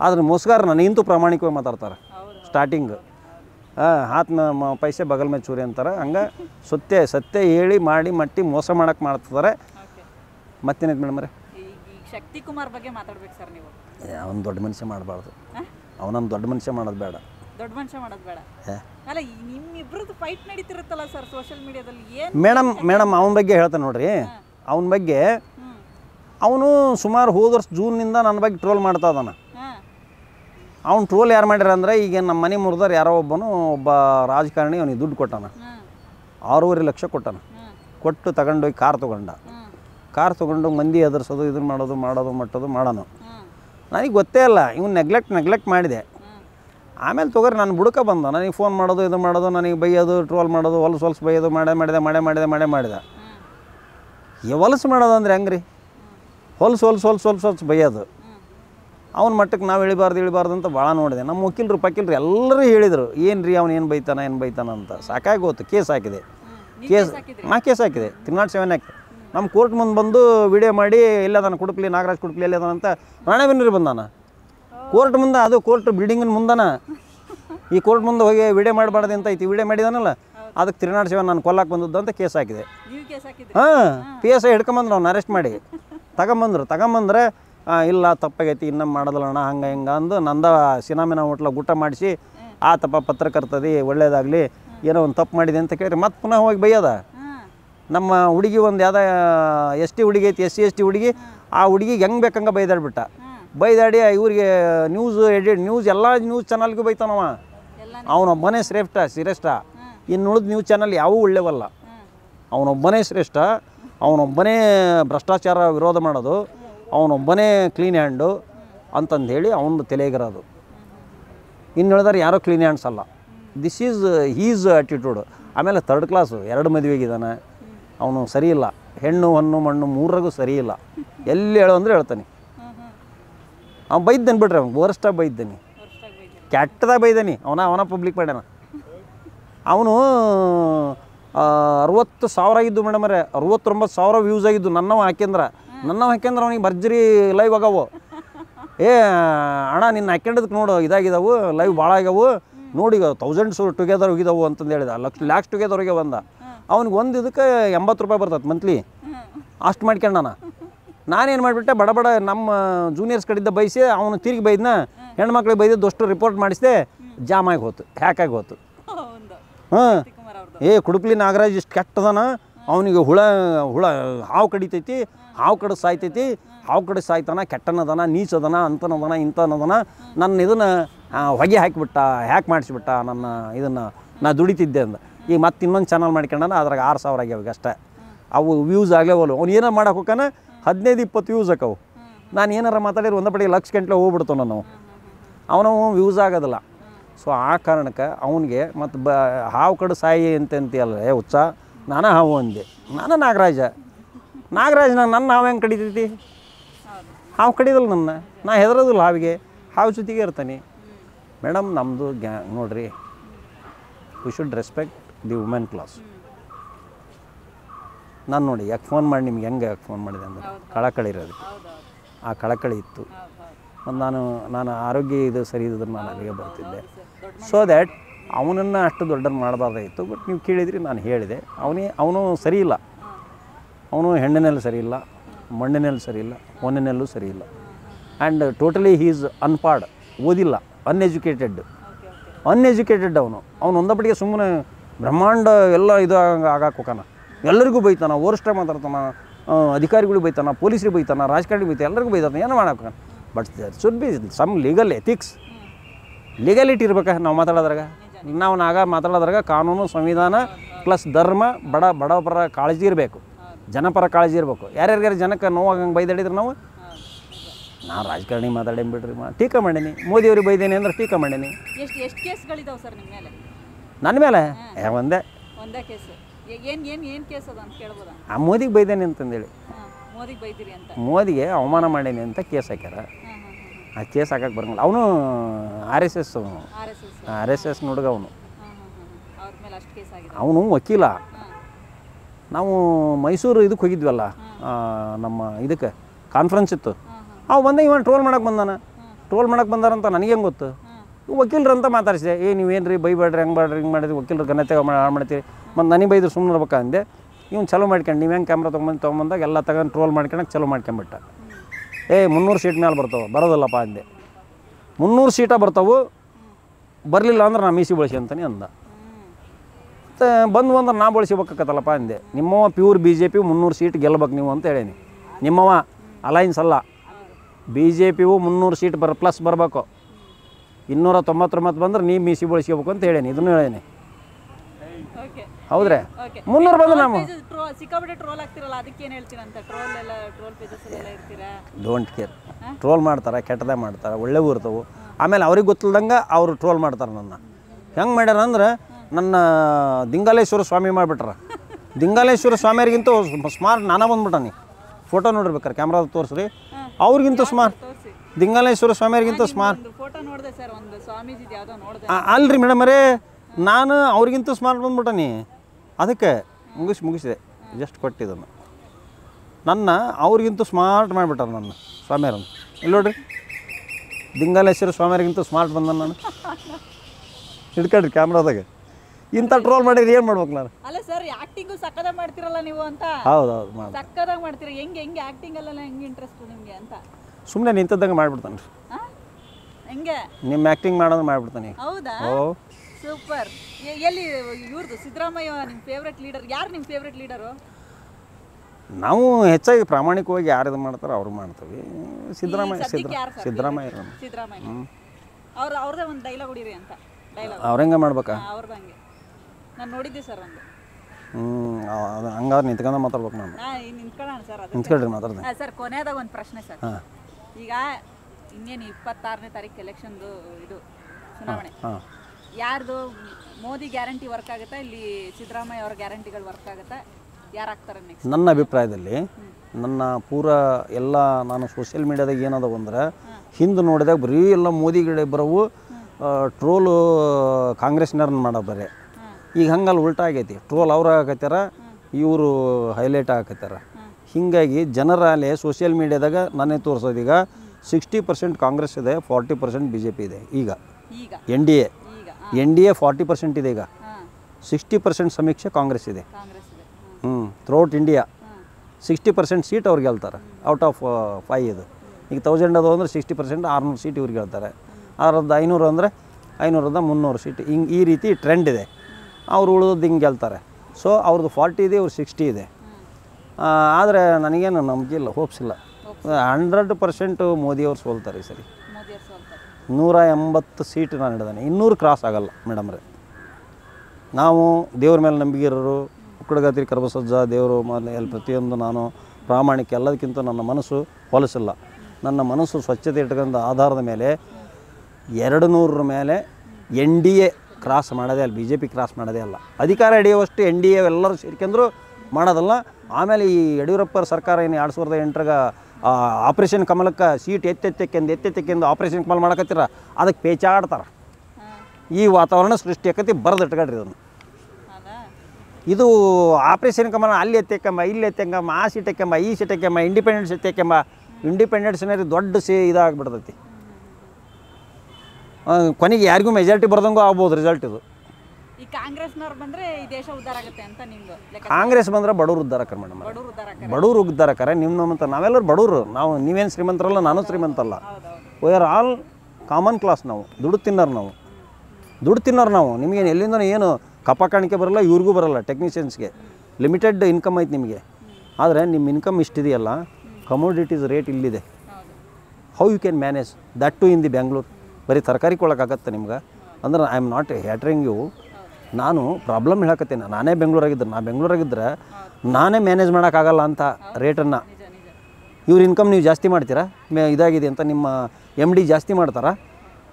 ಆದರೆ ಮೋಸಗಾರ ನನಗಿಂತೂ ಪ್ರಾಮಾಣಿಕವಾಗಿ ಮಾತಾಡ್ತಾರೆ ಸ್ಟಾರ್ಟಿಂಗ್ ಮ ಪೈಸೆ ಬಗಲ್ ಮೇಲೆ ಚೂರಿ ಅಂತಾರೆ ಹಂಗೆ ಸತ್ಯ ಸತ್ಯ ಹೇಳಿ ಮಾಡಿ ಮಟ್ಟಿ ಮೋಸ ಮಾಡೋಕ್ಕೆ ಮಾಡ್ತಾರೆ ಮತ್ತೇನೈತೆ ಮೇಡಮ್ ರೀ ಶಕ್ತಿ ಕುಮಾರ್ ಬಗ್ಗೆ ಮಾತಾಡ್ಬೇಕು ಸರ್ ನೀವು ಅವನು ದೊಡ್ಡ ಮನುಷ್ಯ ಮಾಡಬಾರ್ದು ಅವನೊಂದು ದೊಡ್ಡ ಮನುಷ್ಯ ಮಾಡೋದು ಬೇಡ ಮಾಡೋದು ಬೇಡ ಅಲ್ಲ ಫೈಟ್ ಸರ್ ಮೀಡಿಯಾದಲ್ಲಿ ಮೇಡಮ್ ಮೇಡಮ್ ಅವನ ಬಗ್ಗೆ ಹೇಳ್ತಾನೆ ನೋಡ್ರಿ ಅವನ ಬಗ್ಗೆ ಅವನು ಸುಮಾರು ಹೋದ ವರ್ಷ ಜೂನ್ನಿಂದ ನನ್ನ ಬಗ್ಗೆ ಟ್ರೋಲ್ ಮಾಡ್ತಾ ಇದ್ದಾನೆ ಅವ್ನು ಟ್ರೋಲ್ ಯಾರು ಮಾಡ್ಯಾರ ಅಂದರೆ ಈಗ ನಮ್ಮ ಮನೆ ಮುರಿದವ್ರು ಯಾರೋ ಒಬ್ಬನು ಒಬ್ಬ ರಾಜಕಾರಣಿ ಅವನಿಗೆ ದುಡ್ಡು ಕೊಟ್ಟಾನ ಆರೂವರೆ ಲಕ್ಷ ಕೊಟ್ಟಾನ ಕೊಟ್ಟು ತಗೊಂಡೋಗಿ ಕಾರ್ ತೊಗೊಂಡ ಕಾರ್ ತೊಗೊಂಡು ಮಂದಿ ಎದುರಿಸೋದು ಇದನ್ನ ಮಾಡೋದು ಮಾಡೋದು ಮಟ್ಟೋದು ಮಾಡೋಣ ನನಗೆ ಗೊತ್ತೇ ಇಲ್ಲ ಇವ್ನು ನೆಗ್ಲೆಕ್ಟ್ ನೆಗ್ಲೆಕ್ಟ್ ಮಾಡಿದೆ ಆಮೇಲೆ ತೊಗೊರಿ ನಾನು ಬುಡಕ ಬಂದ ನನಗೆ ಫೋನ್ ಮಾಡೋದು ಇದು ಮಾಡೋದು ನನಗೆ ಬೈಯೋದು ಟ್ರೋಲ್ ಮಾಡೋದು ಹೊಲಸು ಹೊಲಸು ಬೈಯೋದು ಮಾಡೇ ಮಾಡಿದೆ ಮಾಡೇ ಮಾಡಿದೆ ಮಾಡೇ ಮಾಡಿದೆ ಈ ಹೊಲಸು ಮಾಡೋದು ಅಂದರೆ ಹೆಂಗೆ ರೀ ಹೊಲಸು ಹೊಲಸು ಹೊಲಸು ಹೊಲಸು ಹೊಲಸು ಬೈಯೋದು ಅವ್ನ ಮಟ್ಟಕ್ಕೆ ನಾವು ಇಳಿಬಾರ್ದು ಇಳಿಬಾರ್ದು ಅಂತ ಭಾಳ ನೋಡಿದೆ ನಮ್ಮ ವಕೀಲರು ಪಕೀಲರು ಎಲ್ಲರೂ ಹೇಳಿದರು ಏನು ರೀ ಅವ್ನು ಏನು ಬೈತಾನ ಏನು ಬೈತಾನ ಅಂತ ಸಾಕಾಗಿ ಗೊತ್ತು ಕೇಸ್ ಹಾಕಿದೆ ಕೇಸ್ ನಾ ಕೇಸ್ ಹಾಕಿದೆ ತ್ರೀ ನಾಟ್ ಸೆವೆನ್ ಹಾಕಿದೆ ನಮ್ಮ ಕೋರ್ಟ್ ಮುಂದೆ ಬಂದು ವಿಡಿಯೋ ಮಾಡಿ ಇಲ್ಲ ನಾನು ಕುಡುಕ್ಲಿ ನಾಗರಾಜ್ ಕುಡುಕ್ಲಿ ಇಲ್ಲ ಅಂತ ನಾನೇ ಬಂದಾನ ಕೋರ್ಟ್ ಮುಂದೆ ಅದು ಕೋರ್ಟ್ ಬಿಲ್ಡಿಂಗಿನ ಮುಂದನ ಈ ಕೋರ್ಟ್ ಮುಂದೆ ಹೋಗಿ ವಿಡಿಯೋ ಮಾಡಬಾರ್ದು ಅಂತ ಐತಿ ವಿಡಿಯೋ ಮಾಡಿದಾನಲ್ಲ ಅದಕ್ಕೆ ತಿರುನಾಡ್ ಶಿವ ನಾನು ಕೊಲ್ಲಕ್ಕೆ ಬಂದದ್ದು ಅಂತ ಕೇಸ್ ಹಾಕಿದೆ ಹಾಂ ಪಿ ಎಸ್ ಐ ಹಿಡ್ಕೊಂಬಂದ್ರು ಅವ್ನು ಅರೆಸ್ಟ್ ಮಾಡಿ ತಗೊಂಬಂದ್ರು ತಗೊಂಬಂದ್ರೆ ಇಲ್ಲ ತಪ್ಪಾಗೈತಿ ಇನ್ನೂ ಮಾಡೋದಲ್ಲ ಹಂಗೆ ಹಿಂಗೆ ಅಂದು ನಂದ ಸಿನಾಮಿನ ಹೋಟ್ಲ ಊಟ ಮಾಡಿಸಿ ಆ ತಪ್ಪ ಪತ್ರಕರ್ತದಿ ಒಳ್ಳೇದಾಗಲಿ ಏನೋ ಒಂದು ತಪ್ಪು ಮಾಡಿದೆ ಅಂತ ಕೇಳಿದ್ರೆ ಮತ್ತೆ ಪುನಃ ಹೋಗಿ ಬೈಯದ ನಮ್ಮ ಹುಡುಗಿ ಒಂದು ಯಾವ್ದೋ ಎಸ್ ಟಿ ಹುಡುಗಿ ಐತಿ ಎಸ್ ಸಿ ಎಸ್ ಟಿ ಹುಡುಗಿ ಆ ಹುಡುಗಿಗೆ ಹೆಂಗೆ ಬೇಕಂಗೆ ಬೈದಾಡ್ಬಿಟ್ಟ ಬೈದಾಡಿ ಇವ್ರಿಗೆ ನ್ಯೂಸ್ ಎಡಿಟ್ ನ್ಯೂಸ್ ಎಲ್ಲ ನ್ಯೂಸ್ ಚಾನಲ್ಗೂ ಬೈತಾನವ ಅವನೊಬ್ಬನೇ ಶ್ರೇಷ್ಠ ಶ್ರೇಷ್ಠ ಇನ್ನು ಉಳಿದ ನ್ಯೂಸ್ ಚಾನಲ್ ಯಾವೂ ಒಳ್ಳೆವಲ್ಲ ಅವನೊಬ್ಬನೇ ಶ್ರೇಷ್ಠ ಅವನೊಬ್ಬನೇ ಭ್ರಷ್ಟಾಚಾರ ವಿರೋಧ ಮಾಡೋದು ಅವನೊಬ್ಬನೇ ಕ್ಲೀನ್ ಹ್ಯಾಂಡು ಅಂತಂದು ಹೇಳಿ ಅವನು ತಲೆಗಿರೋದು ಇನ್ನು ಹೇಳಿದ್ರೆ ಯಾರೋ ಕ್ಲೀನ್ ಹ್ಯಾಂಡ್ಸ್ ಅಲ್ಲ ದಿಸ್ ಈಸ್ ಹೀಸ್ ಆ್ಯಟಿಟ್ಯೂಡ್ ಆಮೇಲೆ ತರ್ಡ್ ಕ್ಲಾಸು ಎರಡು ಮದುವೆಗಿದ್ದಾನೆ ಅವನು ಸರಿಯಿಲ್ಲ ಹೆಣ್ಣು ಹಣ್ಣು ಮಣ್ಣು ಮೂರರಿಗೂ ಸರಿಯಿಲ್ಲ ಎಲ್ಲಿ ಹೇಳು ಅಂದರೆ ಹೇಳ್ತಾನೆ ಅವ್ನು ಬೈದ್ದಾನೆ ಬಿಡ್ರಿ ಅವ್ನು ಬೋರ್ಸ್ಟಾಗಿ ಬೈದ್ದಾನೆ ಕೆಟ್ಟದಾಗ ಬೈದಾನೆ ಅವನ ಅವನ ಪಬ್ಲಿಕ್ ಮಾಡ್ಯಾನ ಅವನು ಅರವತ್ತು ಸಾವಿರ ಆಗಿದ್ದು ಮೇಡಮರೇ ಅರವತ್ತೊಂಬತ್ತು ಸಾವಿರ ವ್ಯೂಸ್ ಆಗಿದ್ದು ನನ್ನವ ಹಾಕ್ಯಂದ್ರೆ ನನ್ನವ ಹಾಕ್ಯಂದ್ರೆ ಅವನಿಗೆ ಭರ್ಜರಿ ಲೈವ್ ಆಗವು ಏ ಅಣ್ಣ ನಿನ್ನ ಹಾಕ್ಯಂಡದಕ್ಕೆ ನೋಡು ಇದಾಗಿದ್ದಾವು ಲೈವ್ ಭಾಳ ಆಗ್ಯಾವು ನೋಡಿ ತೌಸಂಡ್ಸ್ ಟುಗೆದರ್ ಹೋಗಿದ್ದಾವು ಅಂತಂದು ಹೇಳಿದ ಲಕ್ಷ ಲ್ಯಾಕ್ಸ್ ಟುಗೆದರ್ಗೆ ಬಂದ ಅವ್ನಿಗೆ ಒಂದು ಇದಕ್ಕೆ ಎಂಬತ್ತು ರೂಪಾಯಿ ಬರ್ತದೆ ಮಂತ್ಲಿ ಅಷ್ಟು ನಾನು ನಾನೇನು ಮಾಡಿಬಿಟ್ಟೆ ಬಡ ಬಡ ನಮ್ಮ ಜೂನಿಯರ್ಸ್ ಕಡೆಯಿಂದ ಬಯಸಿ ಅವನು ತಿರುಗಿ ಬೈದನ್ನ ಹೆಣ್ಮಕ್ಳಿಗೆ ಬೈದಿದ್ದು ದೊಷ್ಟು ರಿಪೋರ್ಟ್ ಮಾಡಿಸಿದೆ ಜಾಮಾಗಿ ಹೋತು ಹ್ಯಾಕಾಗಿ ಹೋತು ಹಾಂ ಏ ಕುಡುಪ್ಲಿ ನಾಗರಾಜ್ ಇಷ್ಟು ಕೆಟ್ಟದನ ಅವನಿಗೆ ಹುಳ ಹುಳ ಹಾವು ಕಡಿತೈತಿ ಹಾವು ಕಡೆ ಸಾಯ್ತೈತಿ ಹಾವು ಕಡೆ ಸಾಯ್ತಾನ ಕೆಟ್ಟನದನ ನೀಚದನ ಅಂತನದನ ಇಂಥನದನ ನನ್ನ ಇದನ್ನು ಹೊಗೆ ಹಾಕಿಬಿಟ್ಟ ಹ್ಯಾಕ್ ಮಾಡಿಸ್ಬಿಟ್ಟ ನನ್ನ ಇದನ್ನು ನಾ ದುಡಿತಿದ್ದೆ ಅಂದ ಈಗ ಮತ್ತೆ ಇನ್ನೊಂದು ಚಾನಲ್ ಮಾಡ್ಕೊಂಡಾನ ಅದ್ರಾಗ ಆರು ಸಾವಿರ ಆಗ್ಯಾವ ಅಷ್ಟೇ ಅವು ವ್ಯೂಸ್ ಆಗಲೇ ಹೋಲು ಅವ್ನು ಏನೋ ಮಾಡೋಕೆ ಹದಿನೈದು ಇಪ್ಪತ್ತು ವ್ಯೂಸ್ ಆಕವು ನಾನು ಏನಾರ ಮಾತಾಡಿದ್ರೆ ಒಂದು ಪಡೆಗೆ ಲಕ್ಷ ಗಂಟ್ಲೆ ಹೋಗ್ಬಿಡ್ತಾವ ನಾನು ಅವನವು ಯೂಸ್ ಆಗೋದಿಲ್ಲ ಸೊ ಆ ಕಾರಣಕ್ಕೆ ಅವನಿಗೆ ಮತ್ತು ಬ ಹಾವು ಕಡು ಸಾಯಿ ಅಂತ ಅಲ್ಲ ಏ ಹುಚ್ಚ ನಾನು ಹಾವು ಅಂದೆ ನಾನು ನಾಗರಾಜ ನಾಗರಾಜ ನಾನು ನನ್ನ ಹಾವು ಹೆಂಗೆ ಕಡಿತೈತಿ ಹಾವು ಕಡಿದಲ್ಲ ನನ್ನ ನಾ ಹೆದರೋದಿಲ್ಲ ಹಾವಿಗೆ ಹಾವು ಜೊತೆಗೆ ಇರ್ತಾನೆ ಮೇಡಮ್ ನಮ್ಮದು ಗ್ಯಾ ನೋಡ್ರಿ we should respect the women class ನಾನು ನೋಡಿ ಯಾಕೆ ಫೋನ್ ಮಾಡಿ ನಿಮ್ಗೆ ಹೆಂಗೆ ಯಾಕೆ ಫೋನ್ ಮಾಡಿದೆ ಅಂದರೆ ಕಳಕಳಿ ಇರೋದು ಆ ಕಳಕಳಿ ಇತ್ತು ಮತ್ತು ನಾನು ನಾನು ಆರೋಗ್ಯ ಇದು ಸರಿ ಇದ್ದನ್ನು ನಾನು ಅಲ್ಲಿಗೆ ಬರ್ತಿದ್ದೆ ಸೊ ದ್ಯಾಟ್ ಅವನನ್ನು ಅಷ್ಟು ದೊಡ್ಡದು ಮಾಡಬಾರ್ದಾಗಿತ್ತು ಬಟ್ ನೀವು ಕೇಳಿದ್ರಿ ನಾನು ಹೇಳಿದೆ ಅವನೇ ಅವನು ಸರಿ ಇಲ್ಲ ಅವನು ಹೆಣ್ಣಿನಲ್ಲಿ ಸರಿ ಇಲ್ಲ ಮಣ್ಣಿನಲ್ಲಿ ಸರಿ ಇಲ್ಲ ಹೊನ್ನಿನಲ್ಲೂ ಸರಿ ಇಲ್ಲ ಆ್ಯಂಡ್ ಟೋಟಲಿ ಈಸ್ ಅನ್ಪಾಡ್ ಓದಿಲ್ಲ ಅನ್ಎಜುಕೇಟೆಡ್ ಅನ್ಎಜುಕೇಟೆಡ್ ಅವನು ಅವನು ಒಂದೊಬ್ಬಟಿಗೆ ಸುಮ್ಮನೆ ಬ್ರಹ್ಮಾಂಡ ಎಲ್ಲ ಇದು ಆಗಕ್ಕೆ ಹೋಗೋಣ ಎಲ್ಲರಿಗೂ ಬೈತಾನ ಓರ್ಸ್ಟ್ರ ಮಾತಾಡ್ತಾನ ಅಧಿಕಾರಿಗಳು ಬೈತಾನ ಪೊಲೀಸರಿಗೆ ಬೈತಾನ ರಾಜಕಾರಣಿಗೆ ಬೈತಾನೆ ಎಲ್ಲರಿಗೂ ಬೈತಾನೆ ಏನು ಮಾಡೋಕೆ but should be some legal ethics legality ಇರ್ಬೇಕಾ ನಾವು ಮಾತಾಡೋದ್ರಾಗ ನಾವು ನಾಗ ಮಾತಾಡೋದ್ರಾಗ ಕಾನೂನು ಸಂವಿಧಾನ ಪ್ಲಸ್ ಧರ್ಮ ಬಡ ಬಡವರ ಕಾಳಜಿ ಇರಬೇಕು ಜನಪರ ಕಾಳಜಿ ಇರಬೇಕು ಯಾರ್ಯಾರ್ಯಾರು ಜನಕ್ಕೆ ನೋವಾಗಂಗೆ ಬೈದಾಡಿದ್ರೆ ನಾವು ನಾನು ರಾಜಕಾರಣಿ ಮಾತಾಡೇನು ಬಿಡ್ರಿ ಮಾ ಟೀಕ ಮಾಡೀನಿ ಮೋದಿಯವ್ರಿಗೆ ಬೈದೇನೆ ಅಂದ್ರೆ ಟೀಕಾ ಮಾಡೀನಿ ನನ್ನ ಮೇಲೆ ಒಂದೇ ಒಂದೇ ಮೋದಿಗೆ ಬೈದೇನೆ ಅಂತಂದೇಳಿ ಮೋದಿಗೆ ಅವಮಾನ ಮಾಡೇನಿ ಅಂತ ಕೇಸ್ ಹಾಕ್ಯಾರ ಆ ಕೇಸ್ ಹಾಕಕ್ಕೆ ಬರಂಗಿಲ್ಲ ಅವನು ಆರ್ ಎಸ್ ಎಸ್ ಅವನು ಆರ್ ಎಸ್ ಎಸ್ ನುಡುಗ ಅವನು ಅವನು ವಕೀಲ ನಾವು ಮೈಸೂರು ಇದಕ್ಕೆ ಹೋಗಿದ್ವಲ್ಲ ನಮ್ಮ ಇದಕ್ಕೆ ಕಾನ್ಫರೆನ್ಸ್ ಇತ್ತು ಅವ್ ಬಂದ ಇವನು ಟ್ರೋಲ್ ಮಾಡಕ್ಕೆ ಬಂದಾನ ಟ್ರೋಲ್ ಮಾಡಕ್ಕೆ ಬಂದಾರಂತ ನನಗೆ ಗೊತ್ತು ಅಂತ ಮಾತಾಡಿಸಿದೆ ಏ ನೀವೇನು ರೀ ಬೈಬೇಡ್ರಿ ಹೆಂಗೆ ಬೇಡ್ರಿ ಹಿಂಗೆ ಮಾಡಿದ್ರಿ ವಕೀಲರು ಘನತೆ ಹಾಳು ಮಾಡ್ತೀರಿ ಮತ್ತು ನನಗೆ ಬೈದ್ರು ಸುಮ್ಮನೆ ಅಂದೆ ಇವ್ನು ಚಲೋ ಮಾಡ್ಕೊಂಡು ನೀವು ಹೆಂಗೆ ಕ್ಯಾಮ್ರಾ ತೊಗೊಂಬಂದು ತೊಗೊಂಬಂದಾಗ ಎಲ್ಲ ತಗೊಂಡು ಟ್ರೋಲ್ ಮಾಡ್ಕೊಳಕ್ಕೆ ಚಲೋ ಮಾಡ್ಕೊಂಬಿಟ್ಟ ಏ ಮುನ್ನೂರು ಸೀಟ್ ಮೇಲೆ ಬರ್ತಾವೆ ಬರೋದಲ್ಲಪ್ಪ ಅಂದೆ ಮುನ್ನೂರು ಸೀಟ ಬರ್ತಾವೆ ಬರಲಿಲ್ಲ ಅಂದ್ರೆ ನಾನು ಮೀಸಿ ಬಳಸಿ ಅಂತಾನೆ ಅಂದ ಬಂದು ಅಂದ್ರೆ ನಾ ಬಳಸಿಬೇಕಾಗತ್ತಲ್ಲಪ್ಪ ಅಂದೆ ನಿಮ್ಮವ ಪ್ಯೂರ್ ಬಿ ಜೆ ಪಿ ಮುನ್ನೂರು ಸೀಟ್ ಗೆಲ್ಲಬೇಕು ನೀವು ಅಂತ ಹೇಳೀನಿ ನಿಮ್ಮವ ಅಲೈನ್ಸ್ ಅಲ್ಲ ಬಿ ಜೆ ಯು ಮುನ್ನೂರು ಸೀಟ್ ಬರ್ ಪ್ಲಸ್ ಬರಬೇಕು ಇನ್ನೂರ ತೊಂಬತ್ತೊಂಬತ್ತು ಬಂದ್ರೆ ನೀವು ಮೀಸಿ ಬಳಸ್ಕೋಬೇಕು ಅಂತ ಹೇಳೇನಿ ಇದನ್ನು ಹೇಳೇನಿ ಹೌದ್ರಿ ಮುನ್ನೂರು ಬಂದ್ರೆ ನಮ್ಮ ಡೋಂಟ್ ಕೇರ್ ಟ್ರೋಲ್ ಮಾಡ್ತಾರೆ ಕೆಟ್ಟದೇ ಮಾಡ್ತಾರೆ ಒಳ್ಳೆ ಊರ್ತವು ಆಮೇಲೆ ಅವ್ರಿಗೆ ಗೊತ್ತಿಲ್ದಂಗೆ ಅವರು ಟ್ರೋಲ್ ಮಾಡ್ತಾರೆ ನನ್ನ ಹೆಂಗೆ ಮಾಡ್ಯಾರ ಅಂದ್ರೆ ನನ್ನ ದಿಂಗಾಲೇಶ್ವರ ಸ್ವಾಮಿ ಮಾಡಿಬಿಟ್ರ ದಿಂಗಾಲೇಶ್ವರ ಸ್ವಾಮಿಯರಿಗಿಂತ ಸ್ಮಾರ್ಟ್ ನಾನಾ ಬಂದ್ಬಿಟ್ಟಾನಿ ಫೋಟೋ ನೋಡಿರ್ಬೇಕಾರೆ ಕ್ಯಾಮ್ರಾದ ತೋರಿಸ್ರಿ ಅವ್ರಿಗಿಂತ ಸ್ಮಾರ್ಟ್ ದಿಂಗಲೇಶ್ವರ ಸ್ವಾಮಿಯರಿಗಿಂತ ಸ್ಮಾರ್ಟ್ ಅಲ್ರಿ ಮೇಡಮ್ ಅರೇ ನಾನು ಅವ್ರಿಗಿಂತ ಸ್ಮಾರ್ಟ್ ಬಂದ್ಬಿಟ್ಟನಿ ಅದಕ್ಕೆ ಮುಗಿಸಿ ಮುಗಿಸಿದೆ ಜಸ್ಟ್ ಕೊಟ್ಟಿದ್ದನ್ನು ನನ್ನ ಅವ್ರಿಗಿಂತ ಸ್ಮಾರ್ಟ್ ಮಾಡಿಬಿಟ್ಟಾರ ನನ್ನ ಸ್ವಾಮಿಯರನ್ನ ಇಲ್ಲಿ ನೋಡ್ರಿ ದಿಂಗಾಲೇಶ್ವರ ಸ್ವಾಮಿಯರಿಗಿಂತ ಸ್ಮಾರ್ಟ್ ಬಂದ ನಾನು ಹಿಡ್ಕೊಂಡ್ರಿ ಕ್ಯಾಮ್ರಾದಾಗ ಇಂಥ ಟ್ರೋಲ್ ಮಾಡಿದ್ರೆ ಏನು ಮಾಡ್ಬೇಕು ನಾನು ಅಲ್ಲ ಸರ್ ಆ್ಯಕ್ಟಿಂಗು ಸಕ್ಕದ ಮಾಡ್ತಿರಲ್ಲ ನೀವು ಅಂತ ಹೌದು ಹೌದು ಸಕ್ಕದಾಗ ಮಾಡ್ತೀರಾ ಹೆಂಗೆ ಹೆಂಗೆ ಆ್ಯಕ್ಟಿಂಗಲ್ಲೆಲ್ಲ ಹೆಂಗೆ ಇಂಟ್ರೆಸ್ಟ್ ನಿಮಗೆ ಅಂತ ಸುಮ್ಮನೆ ನಿಂತದ್ದಂಗೆ ಮಾಡ್ಬಿಡ್ತಾನೆ ರೀ ಹಂಗೆ ನಿಮ್ಮ ಆ್ಯಕ್ಟಿಂಗ್ ಮಾಡೋದು ಮಾಡ್ಬಿಡ್ತಾನೆ ಹೌದಾ ಓ ಸೂಪರ್ ಎಲ್ಲಿ ಇವ್ರದ್ದು ಸಿದ್ದರಾಮಯ್ಯ ನಿಮ್ಮ ಫೇವ್ರೆಟ್ ಲೀಡರ್ ಯಾರು ನಿಮ್ಮ ಫೇವ್ರೆಟ್ ಲೀಡರು ನಾವು ಹೆಚ್ಚಾಗಿ ಪ್ರಾಮಾಣಿಕವಾಗಿ ಯಾರು ಇದು ಮಾಡ್ತಾರೋ ಅವ್ರು ಮಾಡ್ತೀವಿ ಸಿದ್ದರಾಮಯ್ಯ ಸಿದ್ದರ ಸಿದ್ದರಾಮಯ್ಯ ಅವ್ರು. ಸಿದ್ದರಾಮಯ್ಯ ಅವ್ರು ಅವ್ರದೇ ಒಂದು ಡೈಲಾಗ್ ಹೊಡೀರಿ ಅಂತ ಡೈಲಾಗ್ ಹೆಂಗೆ ಮಾಡ್ಬೇಕಾ ಅವ್ರದ್ದು ಹಂಗೆ ನಾನು ನೋಡಿದ್ದೆ ಸರ್ ಒಂದು ಹ್ಞೂ ಹಂಗಾದ್ರೆ ನಿಂತ್ಕೊಂಡ ಮಾತಾಡ್ಬೇಕು ನಾನು ನಾ ನಿಂತ್ಕೊಳ್ಳೋಣ ಸರ್ ಅದು ನಿಂತ್ಕೊಳ್ರಿ ಮಾತಾಡ್ದೆ ಸರ್ ಕೊನೆಯದಾಗ ಒಂದು ಪ್ರಶ್ನೆ ಸರ್ ಹಾಂ ಈಗ ಇನ್ನೇನು ಇಪ್ಪತ್ತಾರನೇ ತಾರೀಕು ಎಲೆಕ್ಷನ್ದು ಇದು ಚುನಾವಣೆ ಯಾರ್ದು ಮೋದಿ ಗ್ಯಾರಂಟಿ ವರ್ಕ್ ಆಗುತ್ತೆ ಇಲ್ಲಿ ಸಿದ್ದರಾಮಯ್ಯ ಅವರ ಗ್ಯಾರಂಟಿಗಳು ವರ್ಕ್ ಆಗುತ್ತೆ ಯಾರಾಗ್ತಾರೆ ನನ್ನ ಅಭಿಪ್ರಾಯದಲ್ಲಿ ನನ್ನ ಪೂರ ಎಲ್ಲ ನಾನು ಸೋಷಿಯಲ್ ಮೀಡಿಯಾದಾಗ ಏನದವು ಅಂದ್ರೆ ಹಿಂದೆ ನೋಡಿದಾಗ ಬರೀ ಎಲ್ಲ ಮೋದಿ ಬರವು ಟ್ರೋಲು ಕಾಂಗ್ರೆಸ್ನವ್ರನ್ನ ಮಾಡೋ ಬರೀ ಈಗ ಹಂಗಲ್ಲಿ ಉಲ್ಟಾ ಆಗೈತಿ ಟ್ರೋಲ್ ಅವ್ರು ಆಗತ್ತಾರ ಇವರು ಹೈಲೈಟ್ ಆಗತ್ತಾರ ಹೀಗಾಗಿ ಜನರ ಅಲ್ಲಿ ಸೋಷಿಯಲ್ ಮೀಡ್ಯಾದಾಗ ನಾನೇ ತೋರಿಸೋದು ಈಗ ಸಿಕ್ಸ್ಟಿ ಪರ್ಸೆಂಟ್ ಕಾಂಗ್ರೆಸ್ ಇದೆ forty percent B J P ಇದೆ ಈಗ N D A N D A forty percent ಇದೆ ಈಗ ಸಿಕ್ಸ್ಟಿ ಪರ್ಸೆಂಟ್ ಸಮೀಕ್ಷೆ ಕಾಂಗ್ರೆಸ್ ಇದೆ ಹ್ಞೂ throughout India sixty percent seat ಅವ್ರಿಗೆ ಗೆಲ್ತಾರೆ ಔಟ್ ಆಫ್ ಫೈ ಇದು ಈಗ ತೌಸಂಡ್ ಅದು ಅಂದರೆ ಸಿಕ್ಸ್ಟಿ ಪರ್ಸೆಂಟ್ ಆರುನೂರು ಸೀಟ್ ಇವ್ರಿಗೆ ಹೇಳ್ತಾರೆ ಆರದ್ದು ಐನೂರು ಅಂದರೆ ಐನೂರದ ಮುನ್ನೂರು ಸೀಟ್ ಹಿಂಗೆ ಈ ರೀತಿ ಟ್ರೆಂಡ್ ಇದೆ ಅವ್ರು ಉಳಿದದ್ದು ಹಿಂಗೆ ಗೆಲ್ತಾರೆ ಸೊ ಅವ್ರದ್ದು ಫಾರ್ಟಿ ಇದೆ ಇವ್ರು ಸಿಕ್ಸ್ಟಿ ಇದೆ ಆದರೆ ನನಗೇನು ನಂಬಿಕೆ ಇಲ್ಲ ಹೋಪ್ಸ್ ಇಲ್ಲ ಹಂಡ್ರೆಡ್ ಪರ್ಸೆಂಟು ಮೋದಿಯವರು ಸೋಲ್ತಾರೆ ಈ ಸರಿ ನೂರ ಎಂಬತ್ತು ಸೀಟ್ ನಾನು ಹಿಡಿದಾನೆ ಇನ್ನೂರು ಕ್ರಾಸ್ ಆಗಲ್ಲ ಮೇಡಮ್ರೆ ನಾವು ದೇವ್ರ ಮೇಲೆ ನಂಬಿಕೆ ಇರೋರು ಉಕ್ಕಡಗಾತ್ರಿ ಕರ್ಬಸಜ್ಜ ದೇವರು ಎಲ್ಲಿ ಪ್ರತಿಯೊಂದು ನಾನು ಪ್ರಾಮಾಣಿಕ ಎಲ್ಲದಕ್ಕಿಂತ ನನ್ನ ಮನಸ್ಸು ಹೊಲಸಿಲ್ಲ ನನ್ನ ಮನಸ್ಸು ಸ್ವಚ್ಛತೆ ಇಟ್ಕೊಂಡ ಆಧಾರದ ಮೇಲೆ ಎರಡು ನೂರರ ಮೇಲೆ ಎನ್ ಡಿ ಎ ಕ್ರಾಸ್ ಮಾಡೋದೇ ಅಲ್ಲಿ ಬಿ ಜೆ ಪಿ ಕ್ರಾಸ್ ಮಾಡೋದೇ ಅಲ್ಲ ಅಧಿಕಾರ ಹಿಡಿಯುವಷ್ಟು ಎನ್ ಡಿ ಎ ಎಲ್ಲರೂ ಸೇರ್ಕೊಂಡ್ರು ಮಾಡೋದಲ್ಲ ಆಮೇಲೆ ಈ ಯಡಿಯೂರಪ್ಪರ ಸರ್ಕಾರ ಏನು ಎರಡು ಸಾವಿರದ ಎಂಟರಾಗ ಆಪ್ರೇಷನ್ ಕಮಲಕ್ಕೆ ಸೀಟ್ ಎತ್ತೆತ್ತೆಕ್ಕೆಂದು ಎತ್ತೆತ್ತೆಕ್ಕೆಂದು ಆಪ್ರೇಷನ್ ಕಮಲ್ ಮಾಡಕತ್ತಿರ ಅದಕ್ಕೆ ಪೇಚಾಡ್ತಾರೆ ಈ ವಾತಾವರಣ ಸೃಷ್ಟಿ ಆಕತಿ ಬರೆದು ಇಟ್ಕೊಳ್ರಿ ಅದನ್ನು ಇದು ಆಪ್ರೇಷನ್ ಕಮಲ ಅಲ್ಲಿ ಎತ್ತೆಕ್ಕಂಬ ಇಲ್ಲಿ ಎತ್ತೆಕ್ಕಂಬ ಆ ಸೀಟ್ ಎಕ್ಕಂಬ ಈ ಸೀಟ್ ಕೆಮ್ಮ ಇಂಡಿಪೆಂಡೆನ್ಸ್ ಎತ್ತೆಕ್ಕಂಬ ಇಂಡಿಪೆಂಡೆನ್ಸ್ನಲ್ಲಿ ದೊಡ್ಡ ಸೇ ಇದಾಗ್ಬಿಡ್ತೈತಿ ಕೊನೆಗೆ ಯಾರಿಗೂ ಮೆಜಾರಿಟಿ ಬರ್ದಂಗೂ ಆಗ್ಬೋದು ರಿಸಲ್ಟ್ ಇದು ಈ ಕಾಂಗ್ರೆಸ್ನವ್ರು ಬಂದ್ರೆ ಈ ದೇಶ ಉದ್ದಾರ ಆಗುತ್ತೆ ಅಂತ ಕಾಂಗ್ರೆಸ್ ಬಂದ್ರೆ ಬಡವ್ರು ಉದ್ಧಾರಕರ ಮೇಡಮ್ ಬಡವ್ರು ಉದ್ದಾರ ಬಡವ್ರು ನಿಮ್ಮ ನಾವೆಲ್ಲರೂ ಬಡವ್ರು ನಾವು ನೀವೇನು ಶ್ರೀಮಂತರಲ್ಲ ನಾನು ಶ್ರೀಮಂತಲ್ಲ we are all common class ನಾವು ದುಡ್ಡು ತಿನ್ನೋರು ನಾವು ದುಡ್ಡು ತಿನ್ನೋರು ನಾವು ನಿಮಗೇನು ಎಲ್ಲಿಂದ ಏನು ಕಪ್ಪ ಕಾಣಿಕೆ ಬರಲ್ಲ ಇವ್ರಿಗೂ ಬರಲ್ಲ ಟೆಕ್ನಿಷಿಯನ್ಸ್ಗೆ ಲಿಮಿಟೆಡ್ ಇನ್ಕಮ್ ಐತೆ ನಿಮಗೆ ಆದರೆ ನಿಮ್ಮ ಇನ್ಕಮ್ ಇಷ್ಟಿದೆಯಲ್ಲ ಕಮೋಡಿಟೀಸ್ ರೇಟ್ ಇಲ್ಲಿದೆ how you can manage that to in the Bangalore ಬರೀ ತರಕಾರಿ ಕೊಡೋಕ್ಕಾಗತ್ತೆ ನಿಮ್ಗೆ ಅಂದ್ರೆ I am not hurting you ನಾನು ಪ್ರಾಬ್ಲಮ್ ಹೇಳಕತ್ತೇನೆ ನಾನೇ ಬೆಂಗಳೂರಾಗಿದ್ದೆ ನಾ ಬೆಂಗಳೂರಾಗಿದ್ದರೆ ನಾನೇ ಮ್ಯಾನೇಜ್ ಮಾಡೋಕ್ಕಾಗಲ್ಲ ಅಂತ ರೇಟನ್ನು ಇವ್ರ ಇನ್ಕಮ್ ನೀವು ಜಾಸ್ತಿ ಮಾಡ್ತೀರಾ ಮೇ ಇದಾಗಿದೆ ಅಂತ ನಿಮ್ಮ ಎಮ್ ಡಿ ಜಾಸ್ತಿ ಮಾಡ್ತಾರಾ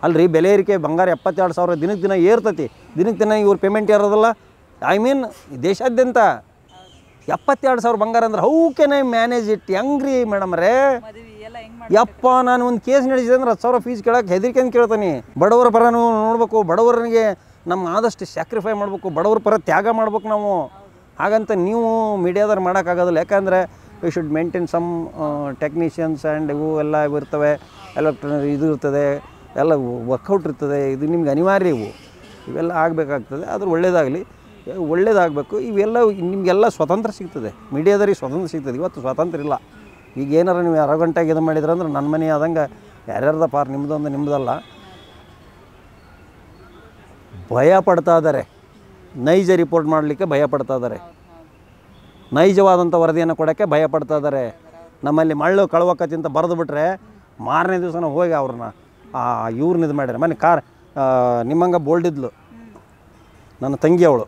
ಅಲ್ರಿ ಬೆಲೆ ಏರಿಕೆ ಬಂಗಾರ ಎಪ್ಪತ್ತೆರಡು ಸಾವಿರ ದಿನಕ್ಕೆ ದಿನ ಏರ್ತತಿ ದಿನಕ್ಕೆ ದಿನ ಇವ್ರ ಪೇಮೆಂಟ್ ಏರೋದಲ್ಲ ಐ ಮೀನ್ ದೇಶಾದ್ಯಂತ ಎಪ್ಪತ್ತೆರಡು ಸಾವಿರ ಬಂಗಾರ ಅಂದ್ರೆ how can I manage it ಹೆಂಗ್ರಿ ರೇ ಯಪ್ಪ ನಾನು ಒಂದು ಕೇಸ್ ನಡೆಸಿದೆ ಅಂದ್ರೆ ಹತ್ತು ಸಾವಿರ ಫೀಸ್ ಕೇಳಕ್ಕೆ ಹೆದರಿಕೆ ಅಂತ ಕೇಳ್ತಾನೆ ಬಡವರ ಪರ ನೋಡಬೇಕು ಬಡವರಿಗೆ ನಮ್ಮ ಆದಷ್ಟು ಸ್ಯಾಕ್ರಿಫೈ ಮಾಡಬೇಕು ಬಡವ್ರ ಪರ ತ್ಯಾಗ ಮಾಡ್ಬೇಕು ನಾವು ಹಾಗಂತ ನೀವು ಮೀಡಿಯಾದವ್ರು ಮಾಡೋಕ್ಕಾಗೋದಿಲ್ಲ ಯಾಕಂದರೆ we should maintain some technicians and ಇವು ಎಲ್ಲ ಇರ್ತವೆ ಎಲೆಕ್ಟ್ರಾನಿಕ್ ಇದು ಇರ್ತದೆ ಎಲ್ಲ ವರ್ಕೌಟ್ ಇರ್ತದೆ ಇದು ನಿಮ್ಗೆ ಅನಿವಾರ್ಯ ಇವು ಇವೆಲ್ಲ ಆಗಬೇಕಾಗ್ತದೆ ಆದರೂ ಒಳ್ಳೇದಾಗಲಿ ಒಳ್ಳೇದಾಗಬೇಕು ಇವೆಲ್ಲ ನಿಮಗೆಲ್ಲ ಸ್ವತಂತ್ರ ಸಿಗ್ತದೆ ಮೀಡಿಯಾದವ್ರಿಗೆ ಸ್ವತಂತ್ರ ಸಿಗ್ತದೆ ಇವತ್ತು ಸ್ವಾತಂತ್ರ್ಯ ಇಲ್ಲ ಈಗ ಏನಾರು ನೀವು ಅರ ಗಂಟೆಗೆ ಇದು ಮಾಡಿದ್ರಂದ್ರೆ ನನ್ನ ಮನೆ ಆದಂಗೆ ಯಾರ್ಯಾರ್ದಪ್ಪ ಪಾರ್ ನಿಮ್ಮದೊಂದು ನಿಮ್ಮದಲ್ಲ ಭಯ ಪಡ್ತಾ ಇದ್ದಾರೆ ನೈಜ ರಿಪೋರ್ಟ್ ಮಾಡಲಿಕ್ಕೆ ಭಯ ಪಡ್ತಾ ಇದ್ದಾರೆ ನೈಜವಾದಂಥ ವರದಿಯನ್ನು ಕೊಡೋಕ್ಕೆ ಭಯ ಪಡ್ತಾ ಇದ್ದಾರೆ ನಮ್ಮಲ್ಲಿ ಮಳ್ಳು ಅಂತ ಬರೆದು ಬಿಟ್ರೆ ಮಾರನೇ ದಿವಸನ ಹೋಗಿ ಅವ್ರನ್ನ ಇವ್ರನ್ನ ಇದು ಮಾಡ್ಯಾರ ಮನೆ ಕಾರ್ ನಿಮ್ಮಂಗೆ ಬೋಲ್ಡಿದ್ಲು ನನ್ನ ತಂಗಿ ಅವಳು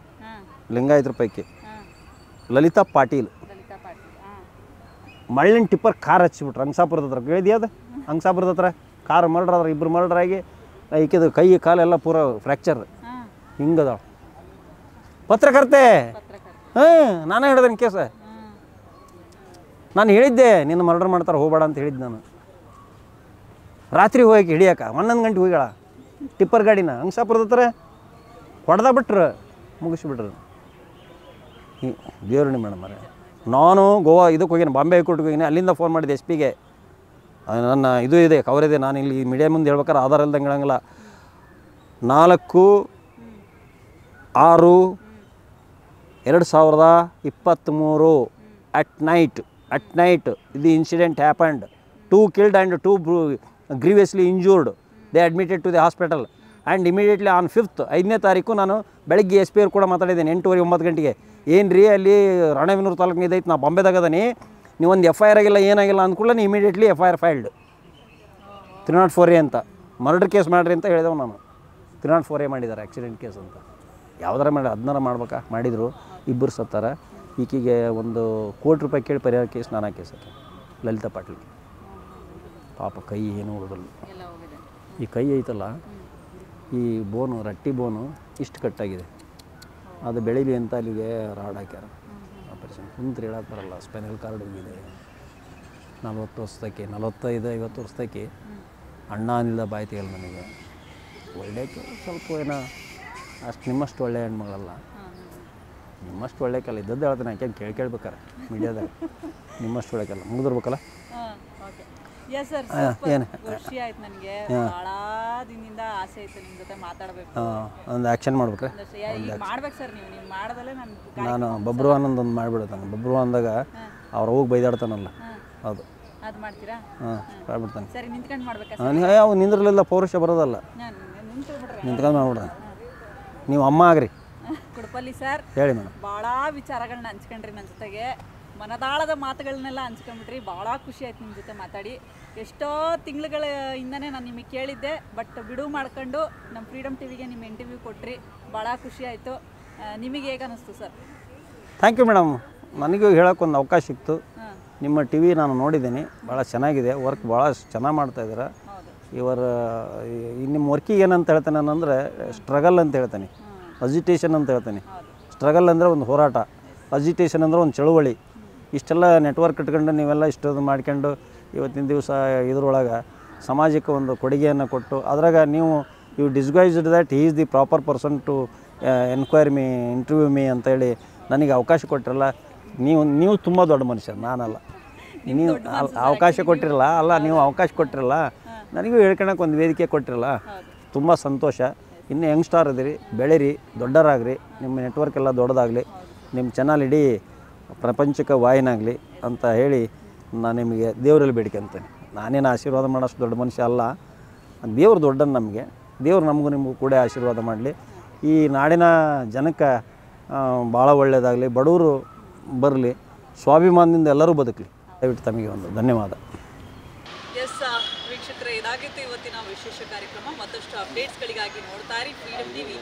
ಲಿಂಗಾಯತರ ಪೈಕಿ ಲಲಿತಾ ಪಾಟೀಲ್ ಮಳ್ಳಿನ ಟಿಪ್ಪರ್ ಕಾರ್ ಹಚ್ಚಿಬಿಟ್ರು ಹಂಗಸಾಪುರದ ಹತ್ರ ಕೇಳಿದ್ಯಾದ ಹಂಗಸಾಪುರದ ಹತ್ರ ಕಾರ್ ಮರ್ಡ್ರ್ ಆದ್ರೆ ಇಬ್ಬರು ಮರ್ಡ್ರಾಗಿ ಆಗಿ ಕೈ ಕಾಲೆಲ್ಲ ಪೂರ ಫ್ರ್ಯಾಕ್ಚರ್ ಹಿಂಗದ ಪತ್ರಕರ್ತೆ ಹಾಂ ನಾನೇ ಹೇಳಿದೆ ಕೇಸ ನಾನು ಹೇಳಿದ್ದೆ ನಿನ್ನ ಮರ್ಡರ್ ಮಾಡ್ತಾರೆ ಹೋಗಬೇಡ ಅಂತ ಹೇಳಿದ್ದೆ ನಾನು ರಾತ್ರಿ ಹೋಗಿ ಹಿಡಿಯಾಕ ಒಂದೊಂದು ಗಂಟೆ ಹೋಗ್ಯಾಳ ಟಿಪ್ಪರ್ ಗಾಡಿನ ಹಂಗಸಾಪುರದ ಹತ್ರ ಹೊಡೆದ ಬಿಟ್ರು ಮುಗಿಸ್ಬಿಟ್ರು ದೇವರಣಿ ಮೇಡಮ್ ಅವರೇ ನಾನು ಗೋವಾ ಇದಕ್ಕೆ ಹೋಗಿನಿ ಬಾಂಬೆ ಹೈಕೋರ್ಟ್ಗೆ ಹೋಗಿನಿ ಅಲ್ಲಿಂದ ಫೋನ್ ಮಾಡಿದೆ ಎಸ್ ಪಿಗೆ ನನ್ನ ಇದು ಇದೆ ಕವರ್ ಇದೆ ನಾನು ಇಲ್ಲಿ ಮೀಡಿಯಾ ಮುಂದೆ ಹೇಳ್ಬೇಕಾದ್ರೆ ಆಧಾರ ಇಲ್ದಂಗೆ ಹೇಳಂಗಿಲ್ಲ ನಾಲ್ಕು ಆರು ಎರಡು ಸಾವಿರದ ಇಪ್ಪತ್ತ್ಮೂರು at night at night the incident happened two killed and two grievously injured they admitted to the hospital and immediately on fifth ಐದನೇ ತಾರೀಕು ನಾನು ಬೆಳಗ್ಗೆ ಎಸ್ ಪಿ ಅವ್ರು ಕೂಡ ಮಾತಾಡಿದ್ದೀನಿ ಎಂಟುವರೆ ಒಂಬತ್ತು ಗಂಟೆಗೆ ಏನು ರೀ ಅಲ್ಲಿ ರಾಣವಿನೂರು ತಾಲೂಕಿನ ಇದೈತೆ ನಾ ಬಾಂಬೆದಾಗದಾನೆ ನೀವು ಒಂದು ಎಫ್ ಐ ಆರ್ ಆಗಿಲ್ಲ ಏನಾಗಿಲ್ಲ ಅಂದ್ಕೂಡ ನೀ immediately F I R filed three not four A ಅಂತ ಮರ್ಡರ್ ಕೇಸ್ ಮಾಡಿರಿ ಅಂತ ಹೇಳಿದೆವು ನಾನು ತ್ರೀ ನಾಟ್ ಫೋರ್ ಎ ಮಾಡಿದ್ದಾರೆ ಆ್ಯಕ್ಸಿಡೆಂಟ್ ಕೇಸ್ ಅಂತ ಯಾವ್ದಾರ ಮಾಡಿ ಅದನ್ನಾರ ಮಾಡ್ಬೇಕಾ ಮಾಡಿದರು ಇಬ್ಬರು ಸತ್ತಾರ ಈಕೆಗೆ ಒಂದು ಕೋಟಿ ರೂಪಾಯಿ ಕೇಳಿ ಪರಿಹಾರ ಕೇಸ್ ನಾನು ಲಲಿತಾ ಪಾಟೀಲ್ಗೆ ಪಾಪ ಕೈ ಏನು ಉಳಿದಲ್ಲ ಈ ಕೈ ಐತಲ್ಲ ಈ ಬೋನು ರಟ್ಟಿ ಬೋನು ಇಷ್ಟು ಕಟ್ಟಾಗಿದೆ ಅದು ಬೆಳೀಲಿ ಅಂತ ಅಲ್ಲಿಗೆ ರಾಡ್ ಹಾಕ್ಯಾರ ಆಪರೇಷನ್ ಕುಂತು ಹೇಳಾಕ್ತಾರಲ್ಲ ಸ್ಪೆನಲ್ ಕಾರ್ಡ್ ಹೋಗಿದೆ ನಲ್ವತ್ತು ವರ್ಷದಕ್ಕೆ ನಲವತ್ತೈದು ಐವತ್ತು ವರ್ಷದಕ್ಕೆ ಅಣ್ಣ ಅನಿಲ್ಲ ಬಾಯಿ ತೆಗೆಯಲ್ಲ ನನಗೆ ಒಳ್ಳೆಯಕ್ಕೆ ಸ್ವಲ್ಪ ಏನೋ ಅಷ್ಟು ನಿಮ್ಮಷ್ಟು ಒಳ್ಳೆ ಹೆಣ್ಮಗಳಲ್ಲ ನಿಮ್ಮಷ್ಟು ಒಳ್ಳೆ ಕಲ್ಲ ಇದ್ದದ್ದು ಹೇಳ್ತಾನೆ ಯಾಕೆ ಕೇಳಿ ಕೇಳ್ಬೇಕಾರೆ ಮೀಡಿಯಾದಾಗ ನಿಮ್ಮಷ್ಟು ಒಳ್ಳೆ ಕಲ್ಲ ಮುಗಿದಿರ್ಬೇಕಲ್ಲ ಸರ್ ಆಯ್ತು ಒಂದು ಆ್ಯಕ್ಷನ್ ಮಾಡ್ಬೇಕ್ರೆ ಸರ್ ನಾನು ನಾನು ಬಬ್ರು ಆನಂದ್ ಒಂದು ಮಾಡಿಬಿಡ್ತಾನೆ ಬಬ್ರು ಅಂದಾಗ ಅವ್ರು ಹೋಗಿ ಬೈದಾಡ್ತಾನಲ್ಲ ಹೌದು ಅದು ಮಾಡ್ತೀರಾ ಹಾಂ ನಿಂತ್ಕೊಂಡು ಮಾಡ್ಬೇಕು ನಿಂದ್ರಲ್ಲ ನಿಂದ್ರಲಿಲ್ಲ ಪೌರುಷ ಬರೋದಲ್ಲ ನಿಂತ್ಕೊಂಡು ಮಾಡ್ಬಿಡ್ತಾನೆ ನೀವು ಅಮ್ಮ ಆಗ್ರಿ ಕುಡ್ಪಲ್ಲಿ ಸರ್ ಹೇಳಿ ಮೇಡಮ್ ಭಾಳ ವಿಚಾರಗಳನ್ನ ಹಂಚ್ಕೊಂಡ್ರಿ ನನ್ನ ಜೊತೆಗೆ ಮನದಾಳದ ಮಾತುಗಳನ್ನೆಲ್ಲ ಹಂಚ್ಕೊಂಡ್ಬಿಟ್ರಿ ಭಾಳ ಖುಷಿ ಆಯ್ತು ನಿಮ್ಮ ಜೊತೆ ಮಾತಾಡಿ ಎಷ್ಟೋ ತಿಂಗಳುಗಳ ಹಿಂದನೇ ನಾನು ನಿಮಗೆ ಕೇಳಿದ್ದೆ ಬಟ್ ಬಿಡುವು ಮಾಡ್ಕೊಂಡು ನಮ್ಮ ಫ್ರೀಡಮ್ ಟಿವಿಗೆ ನಿಮ್ಮ ಇಂಟರ್ವ್ಯೂ ಕೊಟ್ರಿ ಭಾಳ ಖುಷಿ ಆಯಿತು ನಿಮಗೆ ಹೇಗೆ ಅನ್ನಿಸ್ತು ಸರ್ ಥ್ಯಾಂಕ್ ಯು ಮೇಡಮ್ ನನಗೂ ಹೇಳೋಕ್ಕೊಂದು ಅವಕಾಶ ಸಿಕ್ತು ನಿಮ್ಮ ಟಿವಿ ನಾನು ನೋಡಿದ್ದೀನಿ ಭಾಳ ಚೆನ್ನಾಗಿದೆ ವರ್ಕ್ ಭಾಳ ಚೆನ್ನಾಗಿ ಮಾಡ್ತಾಯಿದ್ದೀರಾ ಇವರ ನಿಮ್ಮ ವರ್ಕಿಗೆ ಏನಂತ ಹೇಳ್ತಾನೆ ಅಂದರೆ ಸ್ಟ್ರಗಲ್ ಅಂತ ಹೇಳ್ತಾನೆ ಅಜಿಟೇಷನ್ ಅಂತ ಹೇಳ್ತಾನೆ ಸ್ಟ್ರಗಲ್ ಅಂದರೆ ಒಂದು ಹೋರಾಟ ಅಜಿಟೇಷನ್ ಅಂದರೆ ಒಂದು ಚಳುವಳಿ ಇಷ್ಟೆಲ್ಲ ನೆಟ್ವರ್ಕ್ ಇಟ್ಕೊಂಡು ನೀವೆಲ್ಲ ಇಷ್ಟೊಂದು ಮಾಡ್ಕೊಂಡು ಇವತ್ತಿನ ದಿವಸ ಇದ್ರೊಳಗೆ ಸಮಾಜಕ್ಕೆ ಒಂದು ಕೊಡುಗೆಯನ್ನು ಕೊಟ್ಟು ಅದ್ರಾಗ ನೀವು you disguised that is the proper person to enquiry me interview me ಅಂತೇಳಿ ನನಗೆ ಅವಕಾಶ ಕೊಟ್ಟಿರಲ್ಲ ನೀವು ನೀವು ತುಂಬ ದೊಡ್ಡ ಮನುಷ್ಯ ನಾನಲ್ಲ ನೀವು ಅವಕಾಶ ಕೊಟ್ಟಿರಲ್ಲ ಅಲ್ಲ ನೀವು ಅವಕಾಶ ಕೊಟ್ಟಿರಲ್ಲ ನನಗೂ ಹೇಳ್ಕೊಳಕ್ಕೆ ಒಂದು ವೇದಿಕೆ ಕೊಟ್ಟಿರಲ್ಲ ತುಂಬ ಸಂತೋಷ ಇನ್ನು ಯಂಗ್ಸ್ಟಾರ್ ಇದ್ರಿ ಬೆಳೀರಿ ದೊಡ್ಡರಾಗ್ರಿ ನಿಮ್ಮ ನೆಟ್ವರ್ಕ್ ಎಲ್ಲ ದೊಡ್ಡದಾಗಲಿ ನಿಮ್ಮ ಚೆನ್ನಾಗಿಡೀ ಇಡೀ ಪ್ರಪಂಚಕ್ಕೆ ವಾಯಿನಾಗಲಿ ಅಂತ ಹೇಳಿ ನಾನು ನಿಮಗೆ ದೇವರಲ್ಲಿ ಅಂತೇನೆ ನಾನೇನು ಆಶೀರ್ವಾದ ಮಾಡೋಷ್ಟು ದೊಡ್ಡ ಮನುಷ್ಯ ಅಲ್ಲ ದೇವ್ರು ದೊಡ್ಡನ ನಮಗೆ ದೇವ್ರು ನಮಗೂ ನಿಮಗೂ ಕೂಡ ಆಶೀರ್ವಾದ ಮಾಡಲಿ ಈ ನಾಡಿನ ಜನಕ್ಕೆ ಭಾಳ ಒಳ್ಳೆಯದಾಗಲಿ ಬಡವರು ಬರಲಿ ಸ್ವಾಭಿಮಾನದಿಂದ ಎಲ್ಲರೂ ಬದುಕಲಿ ದಯವಿಟ್ಟು ತಮಗೆ ಒಂದು ಧನ್ಯವಾದ ಇದಾಗಿತ್ತು ಇವತ್ತಿನ ವಿಶೇಷ ಕಾರ್ಯಕ್ರಮ ಮತ್ತಷ್ಟು ಅಪ್ಡೇಟ್ಸ್ಗಳಿಗಾಗಿ ನೋಡ್ತಾ ಇರಿ ಫ್ರೀಡಮ್ ಟಿವಿ